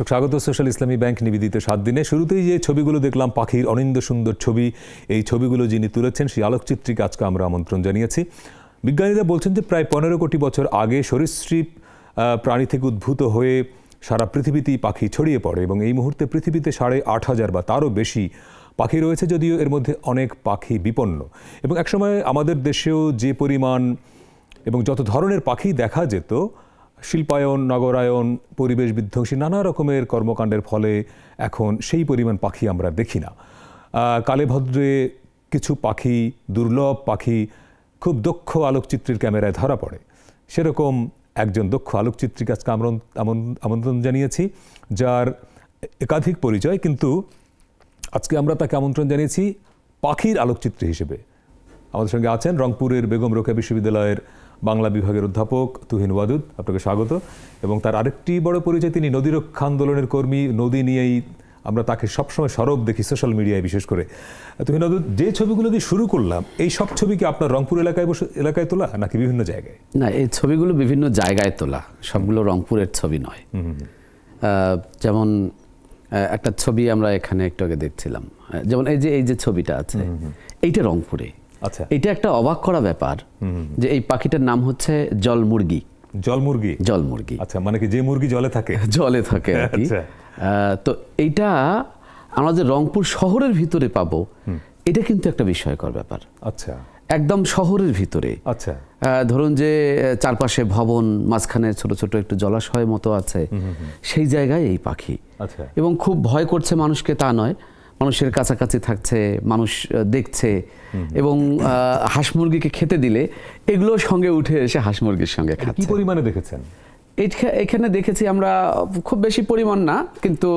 দর্শক স্বাগত সোশ্যাল ইসলামী ব্যাংক নিবেদিত সাত দিনে শুরুতেই যে ছবিগুলো দেখলাম পাখির অনিন্দ সুন্দর ছবি এই ছবিগুলো যিনি তুলেছেন সেই আলোকচিত্রীকে আজকে আমরা আমন্ত্রণ জানিয়েছি বিজ্ঞানীরা বলছেন যে প্রায় পনেরো কোটি বছর আগে সরীসৃপ প্রাণী থেকে উদ্ভূত হয়ে সারা পৃথিবীতেই পাখি ছড়িয়ে পড়ে এবং এই মুহূর্তে পৃথিবীতে সাড়ে আট হাজার বা তারও বেশি পাখি রয়েছে যদিও এর মধ্যে অনেক পাখি বিপন্ন এবং একসময় আমাদের দেশেও যে পরিমাণ এবং যত ধরনের পাখি দেখা যেত শিল্পায়ন নগরায়ন পরিবেশ বিধ্বংসী নানা রকমের কর্মকাণ্ডের ফলে এখন সেই পরিমাণ পাখি আমরা দেখি না কালেভদ্রে কিছু পাখি দুর্লভ পাখি খুব দক্ষ আলোকচিত্রীর ক্যামেরায় ধরা পড়ে সেরকম একজন দক্ষ আলোকচিত্রীকে আজকে আমন্ত্রণ জানিয়েছি যার একাধিক পরিচয় কিন্তু আজকে আমরা তাকে আমন্ত্রণ জানিয়েছি পাখির আলোকচিত্রী হিসেবে আমাদের সঙ্গে আছেন রংপুরের বেগম রোকেয়া বিশ্ববিদ্যালয়ের বাংলা বিভাগের অধ্যাপক তুহিন ওয়াদুদ আপনাকে স্বাগত এবং তার আরেকটি বড় পরিচয় তিনি নদী রক্ষা আন্দোলনের কর্মী নদী নিয়েই আমরা তাকে সবসময় সরব দেখি সোশ্যাল মিডিয়ায় বিশেষ করে তুহিন ওয়াদুদ যে ছবিগুলো দিয়ে শুরু করলাম এই সব ছবি কি আপনার রংপুর এলাকায় বসে এলাকায় তোলা নাকি বিভিন্ন জায়গায় না এই ছবিগুলো বিভিন্ন জায়গায় তোলা সবগুলো রংপুরের ছবি নয় যেমন একটা ছবি আমরা এখানে একটু আগে দেখছিলাম যেমন এই যে এই যে ছবিটা আছে এইটা রংপুরে আচ্ছা এটা একটা অবাক করা ব্যাপার যে এই পাখিটার নাম হচ্ছে মুরগি জল মুরগি আচ্ছা মানে কি যে মুরগি জলে থাকে জলে থাকে আচ্ছা। তো এইটা আমাদের রংপুর শহরের ভিতরে পাবো এটা কিন্তু একটা বিস্ময়কর ব্যাপার আচ্ছা একদম শহরের ভিতরে আচ্ছা ধরুন যে চারপাশে ভবন মাঝখানে ছোট ছোট একটু জলাশয় মতো আছে সেই জায়গায় এই পাখি আচ্ছা এবং খুব ভয় করছে মানুষকে তা নয় মানুষের কাছাকাছি থাকছে মানুষ দেখছে এবং হাঁস মুরগিকে খেতে দিলে এগুলো সঙ্গে উঠে এসে হাঁস মুরগির সঙ্গে খাচ্ছে কি পরিমাণে দেখেছেন এখানে দেখেছি আমরা খুব বেশি পরিমাণ না কিন্তু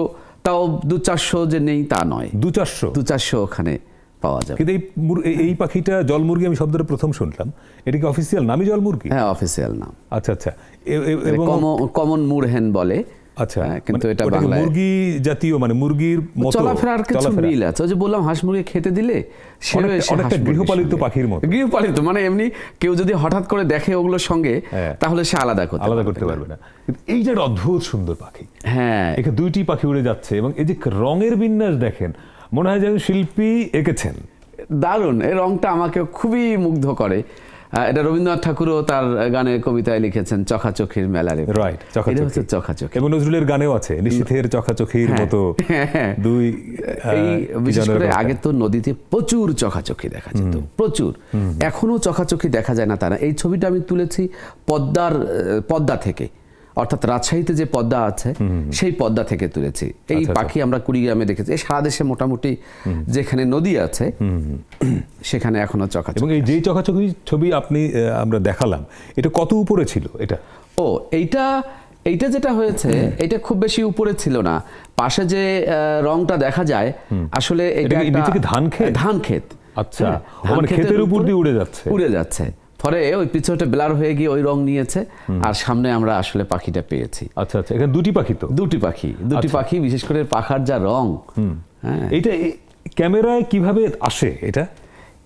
তাও দু চারশো যে নেই তা নয় দু চারশো দু চারশো ওখানে পাওয়া যায় কিন্তু এই এই পাখিটা জলমুরগি আমি শব্দটা প্রথম শুনলাম এটা কি অফিসিয়াল নামই মুরগি হ্যাঁ অফিসিয়াল নাম আচ্ছা আচ্ছা মানে কমন মুরহেন বলে আচ্ছা হ্যাঁ, মানে কিন্তু এটা মুরগি জাতীয় মানে মুরগির মতো চলাফেরার কিছু মিল আছে যে বললাম হাঁস মুরগি খেতে দিলে অনেকটা গৃহপালিত পাখির মতো গৃহপালিত মানে এমনি কেউ যদি হঠাৎ করে দেখে ওগুলোর সঙ্গে হ্যাঁ। তাহলে সে আলাদা করতে আলাদা করতে পারবে না এই যে অদ্ভুত সুন্দর পাখি হ্যাঁ দুইটি পাখি উড়ে যাচ্ছে এবং এই যে রঙের বিন্যাস দেখেন মনে হয় যেন শিল্পী এঁকেছেন দারুণ এই রংটা আমাকে খুবই মুগ্ধ করে এটা রবীন্দ্রনাথ ঠাকুরও তার গানের কবিতায় লিখেছেন চখাচখির মেলারে রাইট এটা হচ্ছে চখাচখি এবং নজরুলের গানেও আছে নিশীথের চখাচখির হ্যাঁ। মতো দুই এই বিশেষ করে আগে তো নদীতে প্রচুর চখাচখি দেখা যেত প্রচুর এখনো চখাচখি দেখা যায় না তারা এই ছবিটা আমি তুলেছি পদ্মার পদ্মা থেকে অর্থাৎ রাজশাহীতে যে পদ্মা আছে সেই পদ্মা থেকে তুলেছি এই আচ্ছা, আচ্ছা। পাখি আমরা কুড়িগ্রামে দেখেছি সারা দেশে মোটামুটি যেখানে নদী আছে সেখানে এখনো চকা এবং এই যে চকাচকি ছবি আপনি আমরা দেখালাম এটা কত উপরে ছিল এটা ও এইটা এইটা যেটা হয়েছে এটা খুব বেশি উপরে ছিল না পাশে যে রংটা দেখা যায় আসলে এটা ধান ক্ষেত ধান ক্ষেত আচ্ছা মানে ক্ষেতের উপর দিয়ে উড়ে যাচ্ছে উড়ে যাচ্ছে পরে ওই পিছনটা ব্লার হয়ে গিয়ে ওই রং নিয়েছে আর সামনে আমরা আসলে পাখিটা পেয়েছি আচ্ছা আচ্ছা এখানে দুটি পাখি তো দুটি পাখি দুটি আচ্ছা। পাখি বিশেষ করে পাখার যা রং হ্যাঁ এটা ক্যামেরায় কিভাবে আসে এটা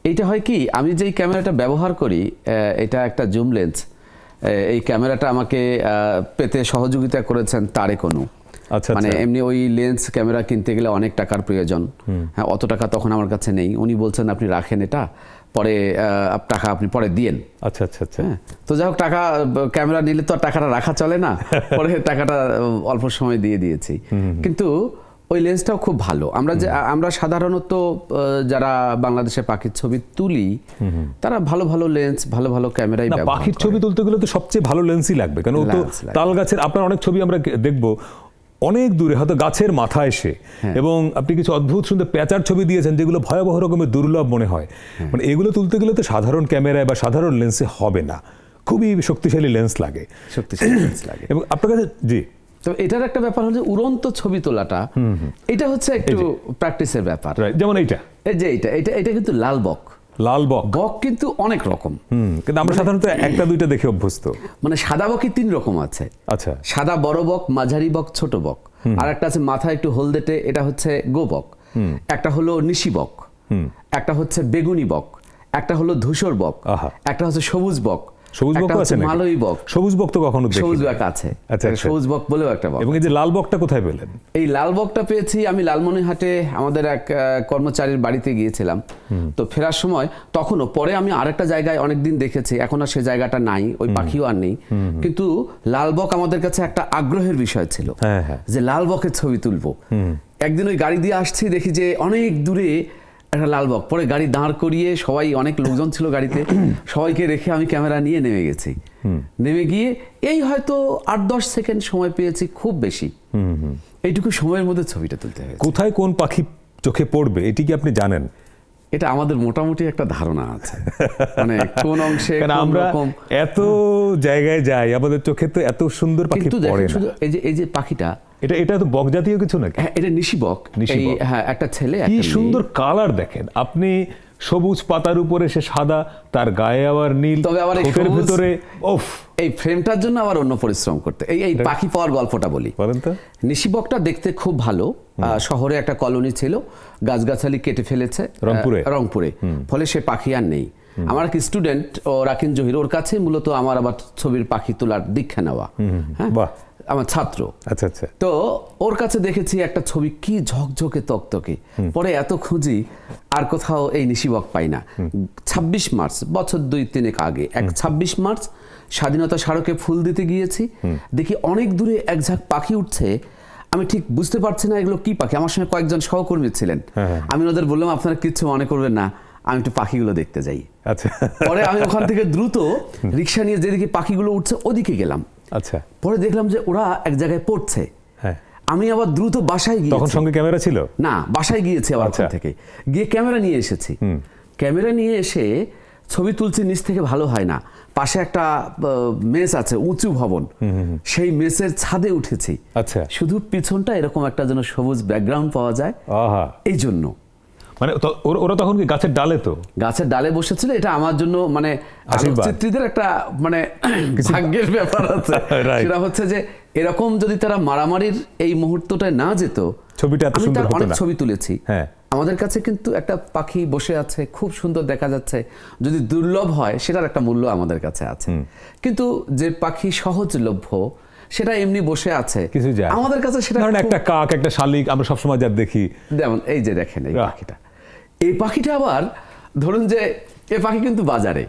এটা হয় কি আমি যেই ক্যামেরাটা ব্যবহার করি এটা একটা জুম লেন্স এই ক্যামেরাটা আমাকে পেতে সহযোগিতা করেছেন তারে কোনো আচ্ছা, মানে আচ্ছা। এমনি ওই লেন্স ক্যামেরা কিনতে গেলে অনেক টাকার প্রয়োজন হ্যাঁ অত টাকা তখন আমার কাছে নেই উনি বলছেন আপনি রাখেন এটা পরে টাকা আপনি পরে দিয়েন আচ্ছা আচ্ছা আচ্ছা হ্যাঁ, তো যাই হোক টাকা ক্যামেরা নিলে তো আর টাকাটা রাখা চলে না পরে টাকাটা অল্প সময় দিয়ে দিয়েছি কিন্তু ওই লেন্সটাও খুব ভালো আমরা যে আমরা সাধারণত যারা বাংলাদেশে পাখির ছবি তুলি তারা ভালো ভালো লেন্স ভালো ভালো ক্যামেরাই পাখির ছবি তুলতে গেলে তো সবচেয়ে ভালো লেন্সই লাগবে কারণ তাল গাছের আপনার অনেক ছবি আমরা দেখবো অনেক দূরে হয়তো গাছের মাথায় এসে হ্যাঁ। এবং আপনি কিছু অদ্ভুত সুন্দর প্যাচার ছবি দিয়েছেন যেগুলো ভয়াবহ রকমের দুর্লভ মনে হয় হ্যাঁ। মানে এগুলো তুলতে গেলে তো সাধারণ ক্যামেরায় বা সাধারণ লেন্সে হবে না খুবই শক্তিশালী লেন্স লাগে শক্তিশালী লেন্স লাগে এবং আপনার কাছে জি তবে এটার একটা ব্যাপার হচ্ছে উড়ন্ত ছবি তোলাটা এটা হচ্ছে একটু প্র্যাকটিসের ব্যাপার যেমন এইটা এই যে এইটা এটা এটা কিন্তু বক লাল বক বক কিন্তু অনেক রকম কিন্তু আমরা মানে সাধারণত একটা দুইটা দেখে অভ্যস্ত মানে সাদা বকের তিন রকম আছে আচ্ছা সাদা বড় বক মাঝারি বক ছোট বক আর একটা আছে মাথা একটু হলদেটে এটা হচ্ছে গোবক একটা হলো নিশি বক একটা হচ্ছে বেগুনি বক একটা হলো ধূসর বক একটা হচ্ছে সবুজ বক সবুজ বক আছে বক সবুজ বক তো কখনো দেখি সবুজ বক আছে আচ্ছা, আচ্ছা। সবুজ বক বলেও একটা বক এবং এই যে লাল বকটা কোথায় পেলেন এই লাল বকটা পেয়েছি আমি আমাদের এক কর্মচারীর বাড়িতে গিয়েছিলাম তো ফেরার সময় তখনও পরে আমি আরেকটা জায়গায় অনেকদিন দেখেছি এখন আর সে জায়গাটা নাই ওই পাখিও আর নেই কিন্তু লাল বক আমাদের কাছে একটা আগ্রহের বিষয় ছিল হ্যাঁ, হ্যাঁ। যে লাল বকের ছবি তুলবো একদিন ওই গাড়ি দিয়ে আসছি দেখি যে অনেক দূরে একটা লাল বক পরে গাড়ি দাঁড় করিয়ে সবাই অনেক লোকজন ছিল গাড়িতে সবাইকে রেখে আমি ক্যামেরা নিয়ে নেমে গেছি নেমে গিয়ে এই হয়তো আট দশ সেকেন্ড সময় পেয়েছি খুব বেশি এইটুকু সময়ের মধ্যে ছবিটা তুলতে হবে কোথায় কোন পাখি চোখে পড়বে এটি কি আপনি জানেন এটা আমাদের মোটামুটি একটা ধারণা আছে মানে কোন অংশে আমরা এত জায়গায় যাই আমাদের চোখে তো এত সুন্দর পাখি পড়ে এই যে এই যে পাখিটা এটা এটা তো বক জাতীয় কিছু নাকি হ্যাঁ এটা নিশি বক নিশি হ্যাঁ একটা ছেলে কি সুন্দর কালার দেখেন আপনি সবুজ পাতার উপরে সে সাদা তার গায়ে আবার নীল তবে আবার ঠোঁটের ভিতরে ওফ এই ফ্রেমটার জন্য আবার অন্য পরিশ্রম করতে এই এই পাখি পাওয়ার গল্পটা বলি বলেন তো নিশিবকটা দেখতে খুব ভালো শহরে একটা কলোনি ছিল গাছগাছালি কেটে ফেলেছে রংপুরে রংপুরে ফলে সে পাখি আর নেই আমার এক স্টুডেন্ট ও রাকিন জহির ওর কাছে মূলত আমার আবার ছবির পাখি তোলার দীক্ষা নেওয়া হ্যাঁ আমার ছাত্র আচ্ছা আচ্ছা তো ওর কাছে দেখেছি একটা ছবি কি ঝকঝকে তকতকে পরে এত খুঁজি আর কোথাও এই নিশিবক পাই না ২৬ মার্চ বছর দুই তিনেক আগে এক ২৬ মার্চ স্বাধীনতা স্মারকে ফুল দিতে গিয়েছি দেখি অনেক দূরে এক ঝাঁক পাখি উঠছে আমি ঠিক বুঝতে পারছি না এগুলো কি পাখি আমার সঙ্গে কয়েকজন সহকর্মী ছিলেন হ্যাঁ, হ্যাঁ। আমি ওদের বললাম আপনারা কিচ্ছু মনে করবেন না আমি একটু পাখিগুলো দেখতে যাই আচ্ছা পরে আমি ওখান থেকে দ্রুত রিক্সা নিয়ে যেদিকে পাখিগুলো উঠছে ওদিকে গেলাম আচ্ছা পরে দেখলাম যে ওরা এক জায়গায় পড়ছে হ্যাঁ আমি আবার দ্রুত বাসায় গিয়ে তখন সঙ্গে ক্যামেরা ছিল না বাসায় গিয়েছি আবার আচ্ছা। ওখান থেকে গিয়ে ক্যামেরা নিয়ে এসেছি ক্যামেরা নিয়ে এসে ছবি তুলছি নিচ থেকে ভালো হয় না পাশে একটা মেস আছে উঁচু ভবন সেই মেসের ছাদে উঠেছি আচ্ছা শুধু পিছনটা এরকম একটা যেন সবুজ ব্যাকগ্রাউন্ড পাওয়া যায় এই জন্য মানে ওরা তখন কি গাছের ডালে তো গাছের ডালে বসেছিল এটা আমার জন্য মানে আলোকচিত্রীদের একটা মানে ভাগ্যের ব্যাপার আছে সেটা হচ্ছে যে এরকম যদি তারা মারামারির এই মুহূর্তটায় না যেত ছবিটা এত সুন্দর অনেক ছবি তুলেছি হ্যাঁ। আমাদের কাছে কিন্তু একটা পাখি বসে আছে খুব সুন্দর দেখা যাচ্ছে যদি দুর্লভ হয় সেটার একটা মূল্য আমাদের কাছে আছে কিন্তু যে পাখি সহজলভ্য সেটা এমনি বসে আছে কিছু যায় আমাদের কাছে সেটা একটা কাক একটা শালিক আমরা সবসময় যা দেখি যেমন এই যে দেখেন এই পাখিটা এই পাখিটা আবার ধরুন যে এই পাখি কিন্তু বাজারে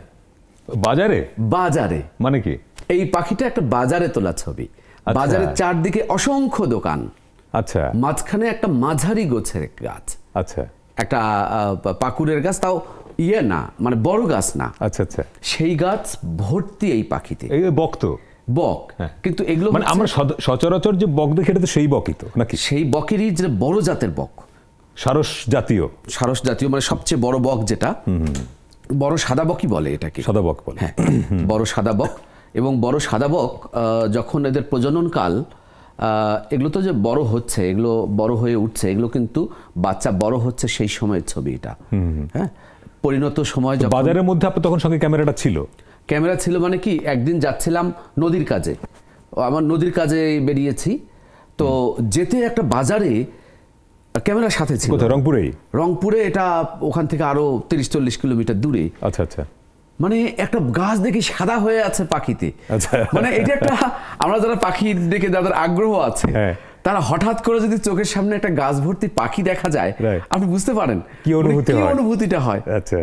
বাজারে বাজারে মানে কি এই পাখিটা একটা বাজারে তোলা ছবি আচ্ছা। বাজারের চারদিকে অসংখ্য দোকান আচ্ছা মাঝখানে একটা মাঝারি গোছের গাছ আচ্ছা একটা পাকুরের গাছ তাও ইয়ে না মানে বড় গাছ না আচ্ছা আচ্ছা সেই গাছ ভর্তি এই পাখিতে এই বক্ত বক হ্যাঁ। কিন্তু এগুলো মানে আমরা সচরাচর যে বক দেখে এটা তো সেই বকই তো নাকি সেই বকেরই যে বড় জাতের বক সারস জাতীয় সারস জাতীয় মানে সবচেয়ে বড় বক যেটা বড় সাদা বকই বলে এটাকে সাদা বক বলে হ্যাঁ বড় সাদা বক এবং বড় সাদা বক যখন এদের প্রজননকাল এগুলো তো যে বড় হচ্ছে এগুলো বড় হয়ে উঠছে এগুলো কিন্তু বাচ্চা বড় হচ্ছে সেই সময়ের ছবি এটা হ্যাঁ পরিণত সময় বাজারের মধ্যে আপনি তখন সঙ্গে ক্যামেরাটা ছিল ক্যামেরা ছিল মানে কি একদিন যাচ্ছিলাম নদীর কাজে আমার নদীর কাজে বেরিয়েছি তো যেতে একটা বাজারে ক্যামেরার সাথে ছিল রংপুরে রংপুরে এটা ওখান থেকে আরো তিরিশ চল্লিশ কিলোমিটার দূরে আচ্ছা আচ্ছা মানে একটা গাছ দেখি সাদা হয়ে আছে পাখিতে আচ্ছা। মানে এটা একটা আমরা যারা পাখি দেখে যাদের আগ্রহ আছে হ্যাঁ। তারা হঠাৎ করে যদি চোখের সামনে একটা গাছ ভর্তি পাখি দেখা যায় আপনি বুঝতে পারেন কি মানে অনুভূতি অনুভূতিটা হয় আচ্ছা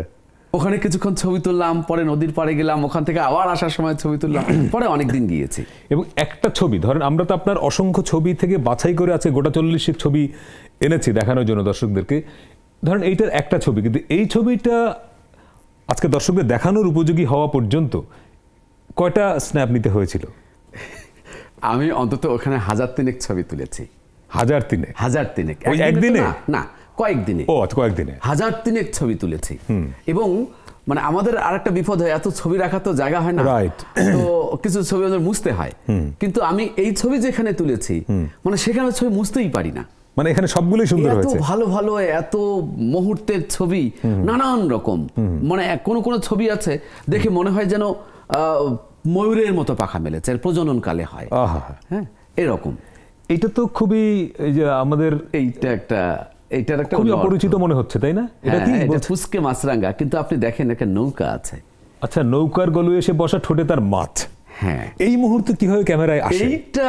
ওখানে কিছুক্ষণ ছবি তুললাম পরে নদীর পাড়ে গেলাম ওখান থেকে আবার আসার সময় ছবি তুললাম পরে অনেক দিন গিয়েছি এবং একটা ছবি ধরেন আমরা তো আপনার অসংখ্য ছবি থেকে বাছাই করে আছে গোটা চল্লিশের ছবি এনেছি দেখানোর জন্য দর্শকদেরকে ধরেন এইটার একটা ছবি কিন্তু এই ছবিটা আজকে দর্শকদের দেখানোর উপযোগী হওয়া পর্যন্ত কয়টা স্ন্যাপ নিতে হয়েছিল আমি অন্তত ওখানে হাজার তিনেক ছবি তুলেছি হাজার তিনে হাজার তিনেক একদিনে না কয়েকদিনে ও আচ্ছা, কয়েকদিনে হাজার তিনেক ছবি তুলেছি এবং মানে আমাদের আর একটা বিপদ হয় এত ছবি রাখা তো জায়গা হয় না তো কিছু ছবি আমাদের মুছতে হয় কিন্তু আমি এই ছবি যেখানে তুলেছি মানে সেখানে ছবি মুছতেই পারি না মানে এখানে সবগুলোই সুন্দর হয়েছে ভালো ভালো এত মুহূর্তের ছবি নানান রকম মানে কোনো কোনো ছবি আছে দেখে মনে হয় যেন ময়ূরের মতো পাখা মেলেছে কালে হয় হ্যাঁ এরকম এটা তো খুবই যে আমাদের এইটা একটা এটার একটা খুবই অপরিচিত মনে হচ্ছে তাই না এটা হ্যাঁ, কি ফুসকে মাছরাঙ্গা কিন্তু আপনি দেখেন একটা নৌকা আছে আচ্ছা নৌকার গলু এসে বসা ঠোঁটে তার মাছ হ্যাঁ। এই মুহূর্তে কিভাবে ক্যামেরায় আসে এইটা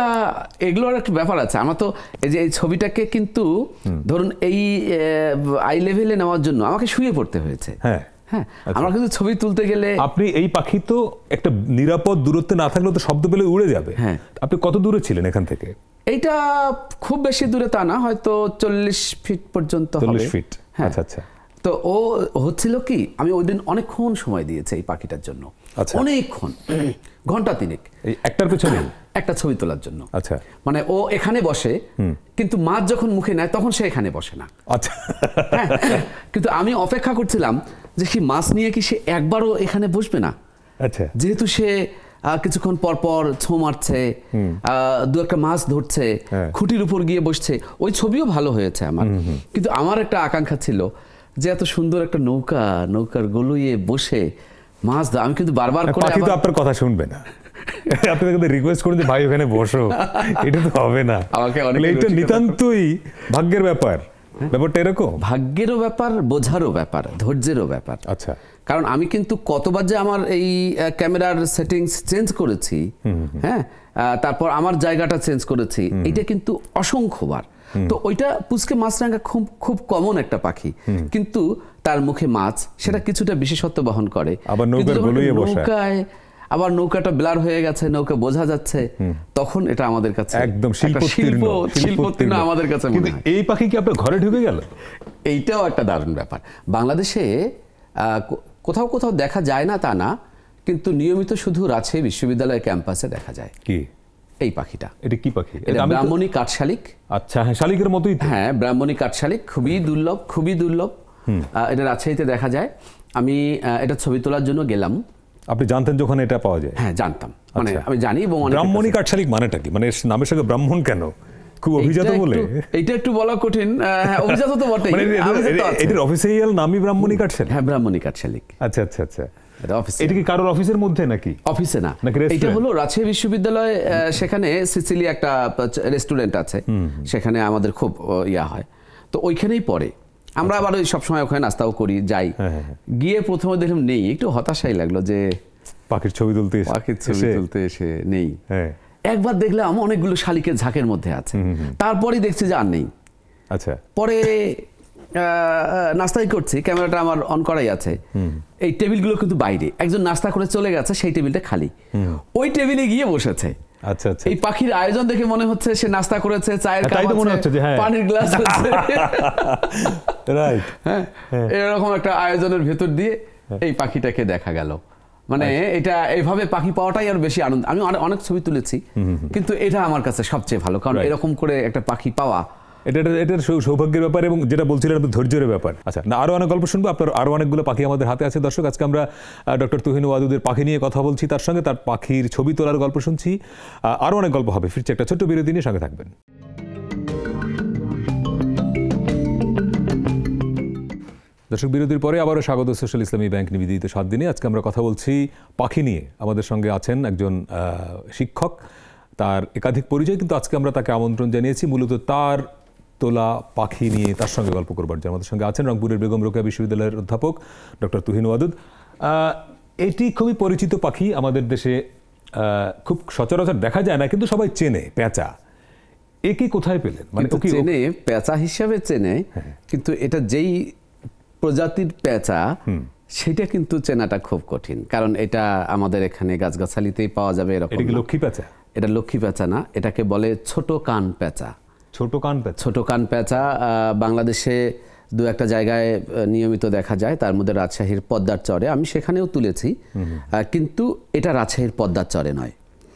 এগুলোর একটা ব্যাপার আছে আমার তো এই যে এই ছবিটাকে কিন্তু ধরুন এই আই লেভেলে নেওয়ার জন্য আমাকে শুয়ে পড়তে হয়েছে হ্যাঁ হ্যাঁ আচ্ছা। আমরা কিন্তু ছবি তুলতে গেলে আপনি এই পাখি তো একটা নিরাপদ দূরত্বে না থাকলে তো শব্দ পেলে উড়ে যাবে হ্যাঁ আপনি কত দূরে ছিলেন এখান থেকে এইটা খুব বেশি দূরে তা না হয়তো চল্লিশ ফিট পর্যন্ত চল্লিশ ফিট হ্যাঁ। আচ্ছা আচ্ছা তো ও হচ্ছিল কি আমি ওই দিন অনেকক্ষণ সময় দিয়েছি এই পাখিটার জন্য আচ্ছা। অনেকক্ষণ ঘন্টা তিনেক একটার পেছনে একটা ছবি তোলার জন্য আচ্ছা মানে ও এখানে বসে কিন্তু মাছ যখন মুখে নেয় তখন সে এখানে বসে না আচ্ছা হ্যাঁ। কিন্তু আমি অপেক্ষা করছিলাম যে সে মাছ নিয়ে কি সে একবারও এখানে বসবে না আচ্ছা যেহেতু সে কিছুক্ষণ পর পর ছো মারছে দু একটা মাছ ধরছে হ্যাঁ। খুঁটির উপর গিয়ে বসছে ওই ছবিও ভালো হয়েছে আমার কিন্তু আমার একটা আকাঙ্ক্ষা ছিল যে এত সুন্দর একটা নৌকা নৌকার গলুইয়ে বসে মাছ দাও আমি কিন্তু বারবার করে পাখি তো আপনার কথা শুনবে না আপনি কিন্তু রিকোয়েস্ট করুন যে ভাই ওখানে বসো এটা তো হবে না আমাকে অনেক এটা নিতান্তই ভাগ্যের ব্যাপার ব্যাপারটা এরকম ভাগ্যেরও ব্যাপার বোঝারও ব্যাপার ধৈর্যেরও ব্যাপার আচ্ছা কারণ আমি কিন্তু কতবার যে আমার এই ক্যামেরার সেটিংস চেঞ্জ করেছি হ্যাঁ তারপর আমার জায়গাটা চেঞ্জ করেছি এটা কিন্তু অসংখ্যবার তো ওইটা পুচকে মাছরাঙ্গা খুব খুব কমন একটা পাখি কিন্তু তার মুখে মাছ সেটা কিছুটা বিশেষত্ব বহন করে আবার নৌকায় আবার নৌকাটা ব্লার হয়ে গেছে নৌকা বোঝা যাচ্ছে তখন এটা আমাদের কাছে একদম আমাদের কাছে এই পাখি কি আপনার ঘরে ঢুকে গেল এইটাও একটা দারুণ ব্যাপার বাংলাদেশে কোথাও কোথাও দেখা যায় না তা না কিন্তু নিয়মিত শুধু রাছে বিশ্ববিদ্যালয়ের ক্যাম্পাসে দেখা যায় কি এই পাখিটা এটা কি পাখি ব্রাহ্মণী কাঠশালিক আচ্ছা হ্যাঁ শালিকের মতোই হ্যাঁ ব্রাহ্মণী কাঠশালিক খুবই আচ্ছা। দুর্লভ খুবই দুর্লভ এটা রাজশাহীতে দেখা যায় আমি এটা ছবি তোলার জন্য গেলাম আপনি জানতেন যখন এটা পাওয়া যায় হ্যাঁ জানতাম মানে আচ্ছা। আমি জানি এবং ব্রাহ্মণী কাঠশালিক মানেটা কি মানে নামের সঙ্গে ব্রাহ্মণ কেন খুব অভিজাত বলে এটা একটু বলা কঠিন হ্যাঁ, অভিজাত তো বটেই মানে এটার অফিসিয়াল নামই ব্রাহ্মণী কাঠশালিক হ্যাঁ ব্রাহ্মণী কাঠশালিক আচ্ছা আচ্ছা আচ্ছা এটা কি কারোর অফিসের মধ্যে নাকি অফিসে না এটা হলো রাজশাহী বিশ্ববিদ্যালয় সেখানে সিসিলি একটা রেস্টুরেন্ট আছে সেখানে আমাদের খুব ইয়া হয় তো ওইখানেই পড়ে আমরা আচ্ছা। আবার ওই সবসময় ওখানে নাস্তাও করি যাই হ্যাঁ, হ্যাঁ, হ্যাঁ। গিয়ে প্রথমে দেখলাম নেই একটু হতাশাই লাগলো যে পাখির ছবি তুলতে পাখির ছবি তুলতে এসে নেই একবার দেখলাম অনেকগুলো শালিকের ঝাঁকের মধ্যে আছে তারপরে দেখছি যে আর নেই আচ্ছা পরে নাস্তাই করছি ক্যামেরাটা আমার অন করাই আছে এই টেবিলগুলো কিন্তু বাইরে একজন নাস্তা করে চলে গেছে সেই টেবিলটা খালি ওই টেবিলে গিয়ে বসেছে আচ্ছা আচ্ছা এই পাখির আয়োজন দেখে মনে হচ্ছে সে নাস্তা করেছে চায়ের হ্যাঁ, কাপ মনে হচ্ছে হ্যাঁ। পানির গ্লাস আছে রাইট হ্যাঁ, হ্যাঁ এরকম একটা আয়োজনের ভেতর দিয়ে এই পাখিটাকে দেখা গেল মানে এটা এইভাবে পাখি পাওয়াটাই আর বেশি আনন্দ আমি অনেক ছবি তুলেছি কিন্তু এটা আমার কাছে সবচেয়ে ভালো কারণ এরকম করে একটা পাখি পাওয়া এটা এটা সৌভাগ্যের ব্যাপার এবং যেটা বলছিলেন ধৈর্যের ব্যাপার আচ্ছা না আরও অনেক গল্প শুনবো আপনার আরও অনেকগুলো পাখি আমাদের হাতে আছে দর্শক আজকে আমরা ডক্টর তুহিন ওয়াদুদের পাখি নিয়ে কথা বলছি তার সঙ্গে তার পাখির ছবি তোলার গল্প শুনছি আরও অনেক গল্প হবে ফিরছে একটা ছোট্ট বিরতি নিয়ে সঙ্গে থাকবেন দর্শক বিরতির পরে আবারও স্বাগত সোশ্যাল ইসলামী ব্যাংক নিবেদিত সাত দিনে আজকে আমরা কথা বলছি পাখি নিয়ে আমাদের সঙ্গে আছেন একজন শিক্ষক তার একাধিক পরিচয় কিন্তু আজকে আমরা তাকে আমন্ত্রণ জানিয়েছি মূলত তার তোলা পাখি নিয়ে তার সঙ্গে গল্প করবার জন্য আমাদের সঙ্গে আছেন রংপুরের বেগম রোকেয়া বিশ্ববিদ্যালয়ের অধ্যাপক ডক্টর তুহিন ওয়াদুদ এটি খুবই পরিচিত পাখি আমাদের দেশে খুব সচরাচর দেখা যায় না কিন্তু সবাই চেনে প্যাঁচা একে কোথায় পেলেন মানে চেনে প্যাঁচা হিসাবে চেনে হ্যাঁ। কিন্তু এটা যেই প্রজাতির প্যাঁচা সেটা কিন্তু চেনাটা খুব কঠিন কারণ এটা আমাদের এখানে গাছগাছালিতেই পাওয়া যাবে এরকম লক্ষ্মী প্যাঁচা এটা লক্ষ্মী প্যাঁচা না এটাকে বলে ছোট কান প্যাঁচা ছোট কান প্যাঁচা ছোট কান পেঁচা বাংলাদেশে দু একটা জায়গায় নিয়মিত দেখা যায় তার মধ্যে রাজশাহীর পদ্মার চরে আমি সেখানেও তুলেছি কিন্তু এটা রাজশাহীর পদ্মার চরে নয়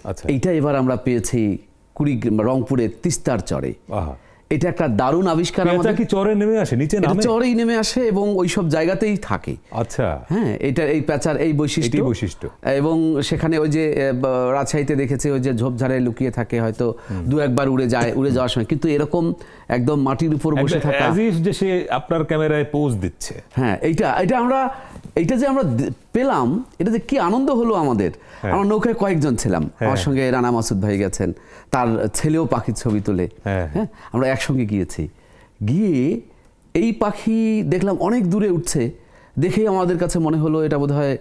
আচ্ছা। এইটা এবার আমরা পেয়েছি কুড়ি রংপুরের তিস্তার চরে এটা একটা দারুণ আবিষ্কার আমাদের কি চরে নেমে আসে নিচে নামে চরেই নেমে আসে এবং ওই সব জায়গাতেই থাকে আচ্ছা হ্যাঁ এটা এই প্যাঁচার এই বৈশিষ্ট্য বৈশিষ্ট্য এবং সেখানে ওই যে রাজশাহীতে দেখেছে ওই যে ঝোপঝাড়ে লুকিয়ে থাকে হয়তো দু একবার উড়ে যায় উড়ে যাওয়ার সময় কিন্তু এরকম একদম মাটির উপর বসে থাকা যে সে আপনার ক্যামেরায় পোজ দিচ্ছে হ্যাঁ এইটা এটা আমরা এইটা যে আমরা পেলাম এটা যে কি আনন্দ হলো আমাদের হ্যাঁ। আমার নৌকায় কয়েকজন ছিলাম হ্যাঁ। আমার সঙ্গে রানা মাসুদ ভাই গেছেন তার ছেলেও পাখির ছবি তুলে হ্যাঁ।, হ্যাঁ আমরা একসঙ্গে গিয়েছি গিয়ে এই পাখি দেখলাম অনেক দূরে উঠছে দেখেই আমাদের কাছে মনে হলো এটা বোধ হয়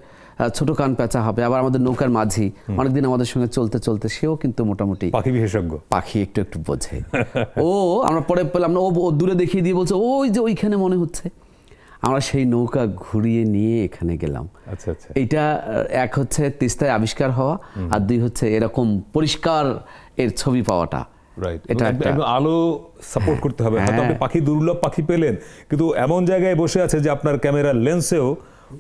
ছোট কান পেঁচা হবে আবার আমাদের নৌকার মাঝি অনেকদিন আমাদের সঙ্গে চলতে চলতে সেও কিন্তু মোটামুটি পাখি বিশেষজ্ঞ পাখি একটু একটু বোঝে ও আমরা পরে পেলাম না ও দূরে দেখিয়ে দিয়ে বলছে ওই যে ওইখানে মনে হচ্ছে আমরা সেই নৌকা ঘুরিয়ে নিয়ে এখানে গেলাম আচ্ছা, আচ্ছা। এটা এক হচ্ছে তিস্তায় আবিষ্কার হওয়া আর দুই হচ্ছে এরকম পরিষ্কার এর ছবি পাওয়াটা আলো সাপোর্ট করতে হবে হ্যাঁ। পাখি দুর্লভ পাখি পেলেন কিন্তু এমন জায়গায় বসে আছে যে আপনার ক্যামেরার লেন্সেও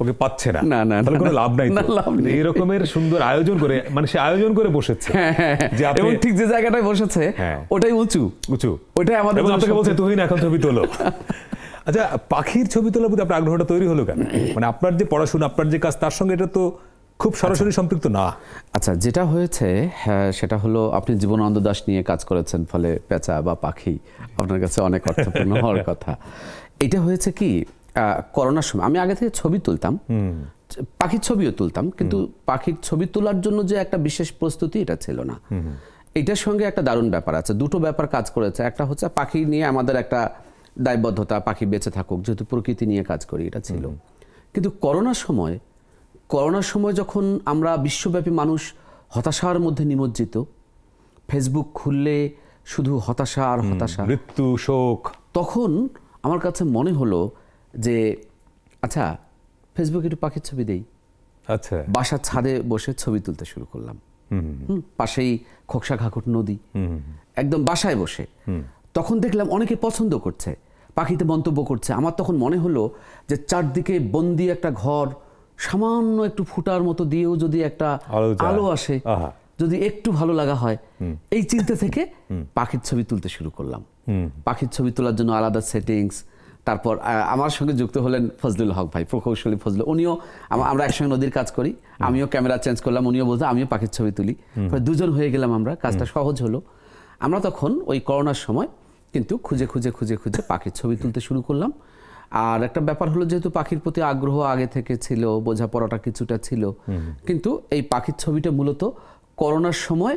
ওকে পাচ্ছে না না না তাহলে কোনো লাভ নাই লাভ নেই এরকমের সুন্দর আয়োজন করে মানে সে আয়োজন করে বসেছে হ্যাঁ, হ্যাঁ, যে এবং ঠিক যে জায়গাটায় বসেছে ওটাই উঁচু উঁচু ওটাই আমাদের আপনাকে বলছে তুহিন এখন ছবি তোলো আচ্ছা পাখির ছবি তোলার প্রতি আপনার আগ্রহটা তৈরি হলো কেন মানে আপনার যে পড়াশোনা আপনার যে কাজ তার সঙ্গে এটা তো খুব আচ্ছা। সরাসরি সম্পৃক্ত না আচ্ছা যেটা হয়েছে হ্যাঁ সেটা হলো আপনি জীবনানন্দ দাস নিয়ে কাজ করেছেন ফলে পেঁচা বা পাখি আপনার কাছে অনেক অর্থপূর্ণ হওয়ার কথা এটা হয়েছে কি করোনার সময় আমি আগে থেকে ছবি তুলতাম পাখির ছবিও তুলতাম কিন্তু পাখির ছবি তোলার জন্য যে একটা বিশেষ প্রস্তুতি এটা ছিল না এটার সঙ্গে একটা দারুণ ব্যাপার আছে দুটো ব্যাপার কাজ করেছে একটা হচ্ছে পাখি নিয়ে আমাদের একটা দায়বদ্ধতা পাখি বেঁচে থাকুক যেহেতু প্রকৃতি নিয়ে কাজ করি এটা ছিল কিন্তু করোনার সময় করোনার সময় যখন আমরা বিশ্বব্যাপী মানুষ হতাশার মধ্যে নিমজ্জিত ফেসবুক খুললে শুধু হতাশা আর হতাশা মৃত্যু শোক তখন আমার কাছে মনে হলো যে আচ্ছা ফেসবুকে একটু পাখির ছবি দেই আচ্ছা বাসার ছাদে বসে ছবি তুলতে শুরু করলাম পাশেই খোকসা ঘাকুট নদী একদম বাসায় বসে তখন দেখলাম অনেকে পছন্দ করছে পাখিতে মন্তব্য করছে আমার তখন মনে হলো যে চারদিকে বন্দি একটা ঘর সামান্য একটু ফুটার মতো দিয়েও যদি একটা আলো আসে যদি একটু ভালো লাগা হয় এই চিন্তা থেকে পাখির ছবি তুলতে শুরু করলাম পাখির ছবি তোলার জন্য আলাদা সেটিংস তারপর আমার সঙ্গে যুক্ত হলেন ফজলুল হক ভাই প্রকৌশলী ফজলুল উনিও আমরা একসঙ্গে নদীর কাজ করি আমিও ক্যামেরা চেঞ্জ করলাম উনিও বলতো আমিও পাখির ছবি তুলি দুজন হয়ে গেলাম আমরা কাজটা সহজ হলো আমরা তখন ওই করোনার সময় কিন্তু খুঁজে খুঁজে খুঁজে খুঁজে পাখির ছবি তুলতে শুরু করলাম আর একটা ব্যাপার হলো যেহেতু পাখির প্রতি আগ্রহ আগে থেকে ছিল বোঝাপড়াটা কিছুটা ছিল কিন্তু এই পাখির ছবিটা মূলত করোনার সময়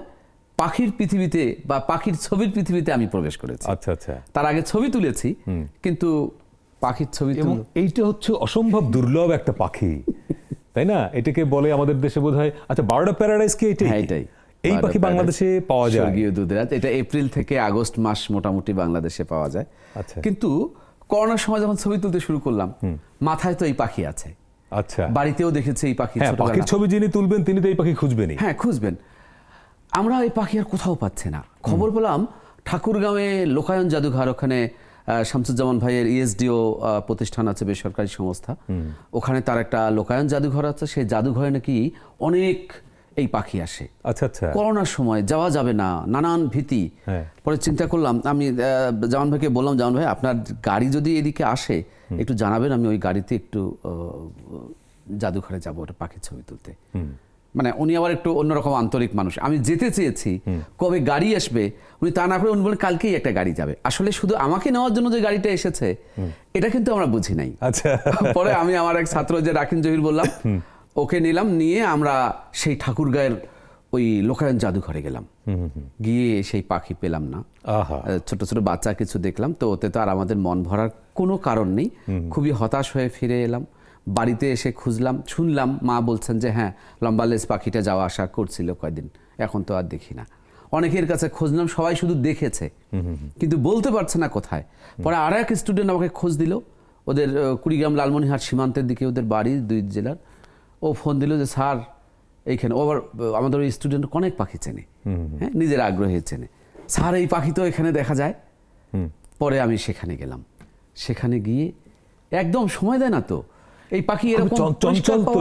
পাখির পৃথিবীতে বা পাখির ছবির পৃথিবীতে আমি প্রবেশ করেছি আচ্ছা আচ্ছা তার আগে ছবি তুলেছি কিন্তু পাখির ছবি এবং এইটা হচ্ছে অসম্ভব দুর্লভ একটা পাখি তাই না এটাকে বলে আমাদের দেশে বোধ হয় আচ্ছা বারোটা প্যারাডাইজ কি এটাই হ্যাঁ, এটাই এই পাখি বাংলাদেশে পাওয়া যায় স্বর্গীয় দুধরাজ এটা এপ্রিল থেকে আগস্ট মাস মোটামুটি বাংলাদেশে পাওয়া যায় আচ্ছা। কিন্তু করোনার সময় যখন ছবি তুলতে শুরু করলাম মাথায় তো এই পাখি আছে আচ্ছা বাড়িতেও দেখেছে এই পাখি হ্যাঁ, ছোট পাখির ছবি যিনি তুলবেন তিনি তো এই পাখি খুঁজবেনই হ্যাঁ খুঁজবেন আমরা এই পাখি আর কোথাও পাচ্ছি না খবর পেলাম ঠাকুরগাঁওয়ে লোকায়ন জাদুঘর ওখানে শামসুজ্জামান ভাইয়ের ইএসডিও e প্রতিষ্ঠান আছে বেসরকারি সংস্থা ওখানে তার একটা লোকায়ন জাদুঘর আছে সেই জাদুঘরে নাকি অনেক এই পাখি আসে আচ্ছা আচ্ছা করোনার সময় যাওয়া যাবে না নানান ভীতি হ্যাঁ। পরে চিন্তা করলাম আমি জামান ভাইকে বললাম জামান ভাই আপনার গাড়ি যদি এদিকে আসে একটু জানাবেন আমি ওই গাড়িতে একটু জাদুঘরে যাবো ওটা পাখির ছবি তুলতে মানে উনি আবার একটু অন্যরকম আন্তরিক মানুষ আমি যেতে চেয়েছি কবে গাড়ি আসবে উনি তা না করে উনি বলেন কালকেই একটা গাড়ি যাবে আসলে শুধু আমাকে নেওয়ার জন্য যে গাড়িটা এসেছে এটা কিন্তু আমরা বুঝি নাই আচ্ছা পরে আমি আমার এক ছাত্র যে রাখিন জহির বললাম ওকে নিলাম নিয়ে আমরা সেই ঠাকুরগাঁয়ের ওই লোকায়ন জাদুঘরে গেলাম গিয়ে সেই পাখি পেলাম না ছোট ছোট বাচ্চা কিছু দেখলাম তো ওতে তো আর আমাদের মন ভরার কোনো কারণ নেই খুবই হতাশ হয়ে ফিরে এলাম বাড়িতে এসে খুঁজলাম শুনলাম মা বলছেন যে হ্যাঁ লম্বা লেজ পাখিটা যাওয়া আসা করছিল কয়দিন এখন তো আর দেখি না অনেকের কাছে নাম সবাই শুধু দেখেছে কিন্তু বলতে পারছে না কোথায় পরে আর এক স্টুডেন্ট আমাকে খোঁজ দিল ওদের কুড়িগ্রাম লালমনিহাট সীমান্তের দিকে ওদের বাড়ি দুই জেলার ও ফোন দিল যে স্যার এইখানে ওবার আমাদের ওই স্টুডেন্ট অনেক পাখি চেনে হ্যাঁ নিজের আগ্রহে চেনে স্যার এই পাখি তো এখানে দেখা যায় পরে আমি সেখানে গেলাম সেখানে গিয়ে একদম সময় দেয় না তো এই পাখি এরকম চঞ্চল তো